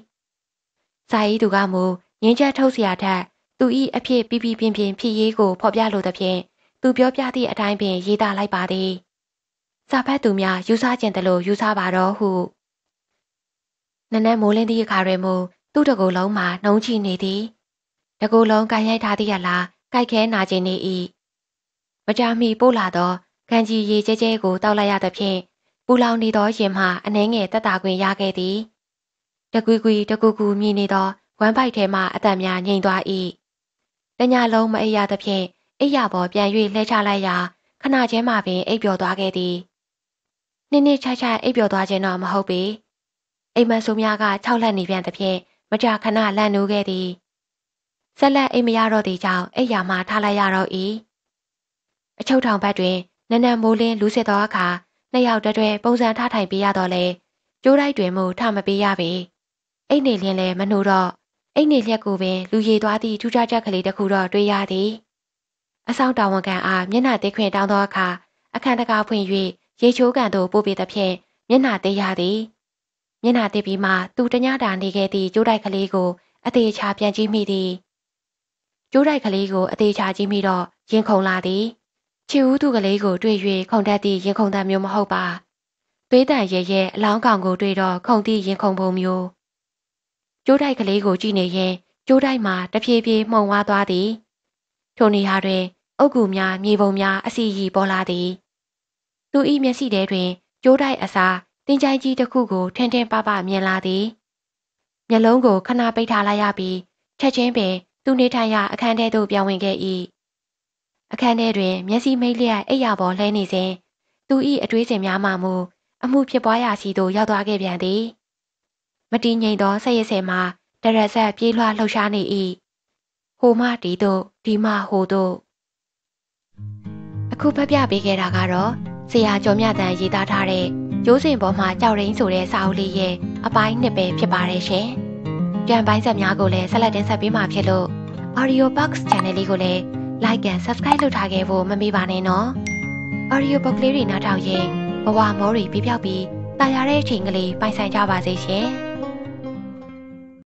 ဇာယီသူကမူငင်းချက်ထုတ်เสียထက် သူ၏အဖြစ်ပြပြပြင်းပြင်းဖြစ်ရေးကိုဖော်ပြလိုသဖြင့်သူပြောပြသည့်အတိုင်းပင်ရေးသားလိုက်ပါသည်။စာဖတ်သူများယူဆကျင်တယ်လို့ယူဆပါတော့ဟုနနက်မိုးလင်းသည့်အခါတွင်မူသူ့တကူလုံးမှာနှုံးချနေသည်။တကူလုံးကန်ရိုက်ထားသည်ရလားကြိုက်ခဲနာခြင်းနေ၏။မကြမီပို့လာသောကန်ကြီးရေကျဲကျဲကိုတောက်လိုက်ရသဖြင့်ပူလောင်နေသောရင်မှအနှဲငယ်တက်တာခွင့်ရခဲ့သည်။တကွီကွီတကူကူမြည်နေသောဝမ်းပိုက်ထဲမှအတံများငြိမ်သွား၏။တညာလုံးမအိပ်ရသဖြင့်အိပ်ရာပေါ်ပြန်၍လှဲချလိုက်ရာခဏချင်းမှပင်အိပ်ပျော်သွားခဲ့သည်။နှစ်နှစ်ခြားခြားအိပ်ပျော်သွားခြင်းတော့မဟုတ်ပေ။အိမ်မဆိုးများက၆လက်နေပြန်သဖြင့်မကြာခဏလန့်နိုးခဲ့သည်။ဆက်လက်အိမ်မရတော့သည့်ကြောင့်အိပ်ရာမှထားလိုက်ရတော့၏။အချုပ်ထောင်ဘက်တွင်နနံမိုးလင်းလူစစ်သောအခါနှစ်ယောက်တည်းပုံစံထားထိုင်ပေးရတော့လေကျိုးတိုက်တွင်မှထမပေးရပေ။အိတ်နေလင်းလည်းမနှိုးတော့အိတ်နေလျက်ကိုပင် လူရည်သွားသည့်ထူးခြားချက်ကလေးတစ်ခုတော့တွေ့ရသည်။အဆောင်တာဝန်ခံအားမျက်နှာသိခွင့်တောင်းသောအခါအခန့်တကာဖွင့်၍ရေချိုးကန်သို့ပို့ပေးသဖြင့်မျက်နှာသိရသည်မျက်နှာသိပြီးမှသူတညတာနေခဲ့သည့်ကျိုးတိုက်ကလေးကို အသေးချာပြန်ကြည့်မိသည်ကျိုးတိုက်ကလေးကိုအသေးချာကြည့်မိတော့ရင်ခုန်လာသည်ခြေဦးသူကလေးကိုတွေ့၍ခုန်တတ်သည့်ရင်ခုန်တတ်မျိုးမဟုတ်ပါသွေးတန်ရဲရဲအလောင်းကောင်ကိုတွေ့တော့ခုန်သည့်ရင်ခုန်ပုံမျိုးကျိုးတိုက်ကလေးကိုကြည့်နေရင်ကျိုးတိုက်မှာတဖြည်းဖြည်းမှုံဝါသွားသည်ထိုနေရာတွင်အုတ်ဂူများမြေပုံများအစီရီပေါ်လာသည် သူ၏မျက်စိထဲတွင်ကြိုးတိုက်အစားတင်ကြိုင်ကြီးတစ်ခုကိုထင်ထင်ပပမြင်လာသည်မျက်လုံးကိုခဏပိတ်ထားလိုက်ရပြီးချက်ချင်းပင်သူနေထိုင်ရာအခန်းထဲသို့ပြောင်းဝင်ခဲ့၏အခန်းထဲတွင် မျက်စိမိတ်လျက်အိပ်ရာပေါ်လှဲနေစဉ်သူ၏အတွေးစင်များမှမူအမှုဖြစ်ပွားရာစီသို့ရောက်သွားခဲ့ပြန်သည် မတီးငိမ့်သောဆက်ရစင်မှာတရဆက်ပြေးလွှာလှုပ်ရှားနေ၏ဟိုမတီးတို့ဒီမဟိုတို့အခုဖတ်ပြပေးခဲ့တာကတော့ဆရာကျော်မြတ်တန်ရေးသားထားတဲ့ရိုးစင်ပေါ်မှာကြောက်ရင်းဆိုတဲ့စာအုပ်လေးရဲ့အပိုင်းနှစ်ပဲဖြစ်ပါတယ်ရှင်။ပြန်ပိုင်းဆက်များကိုလည်းဆက်လက်တင်ဆက်ပေးမှာဖြစ်လို့ Audio Box Channel လေးကိုလည်း Like and Subscribe လုပ်ထားခဲ့ဖို့မမေ့ပါနဲ့နော်။ Audio Box လေးတွေနားထောင်ရင်ဘဝမောတွေပြပြောက်ပြီးတာယာတဲ့အချိန်ကလေးပိုင်ဆိုင်ကြပါစေရှင်။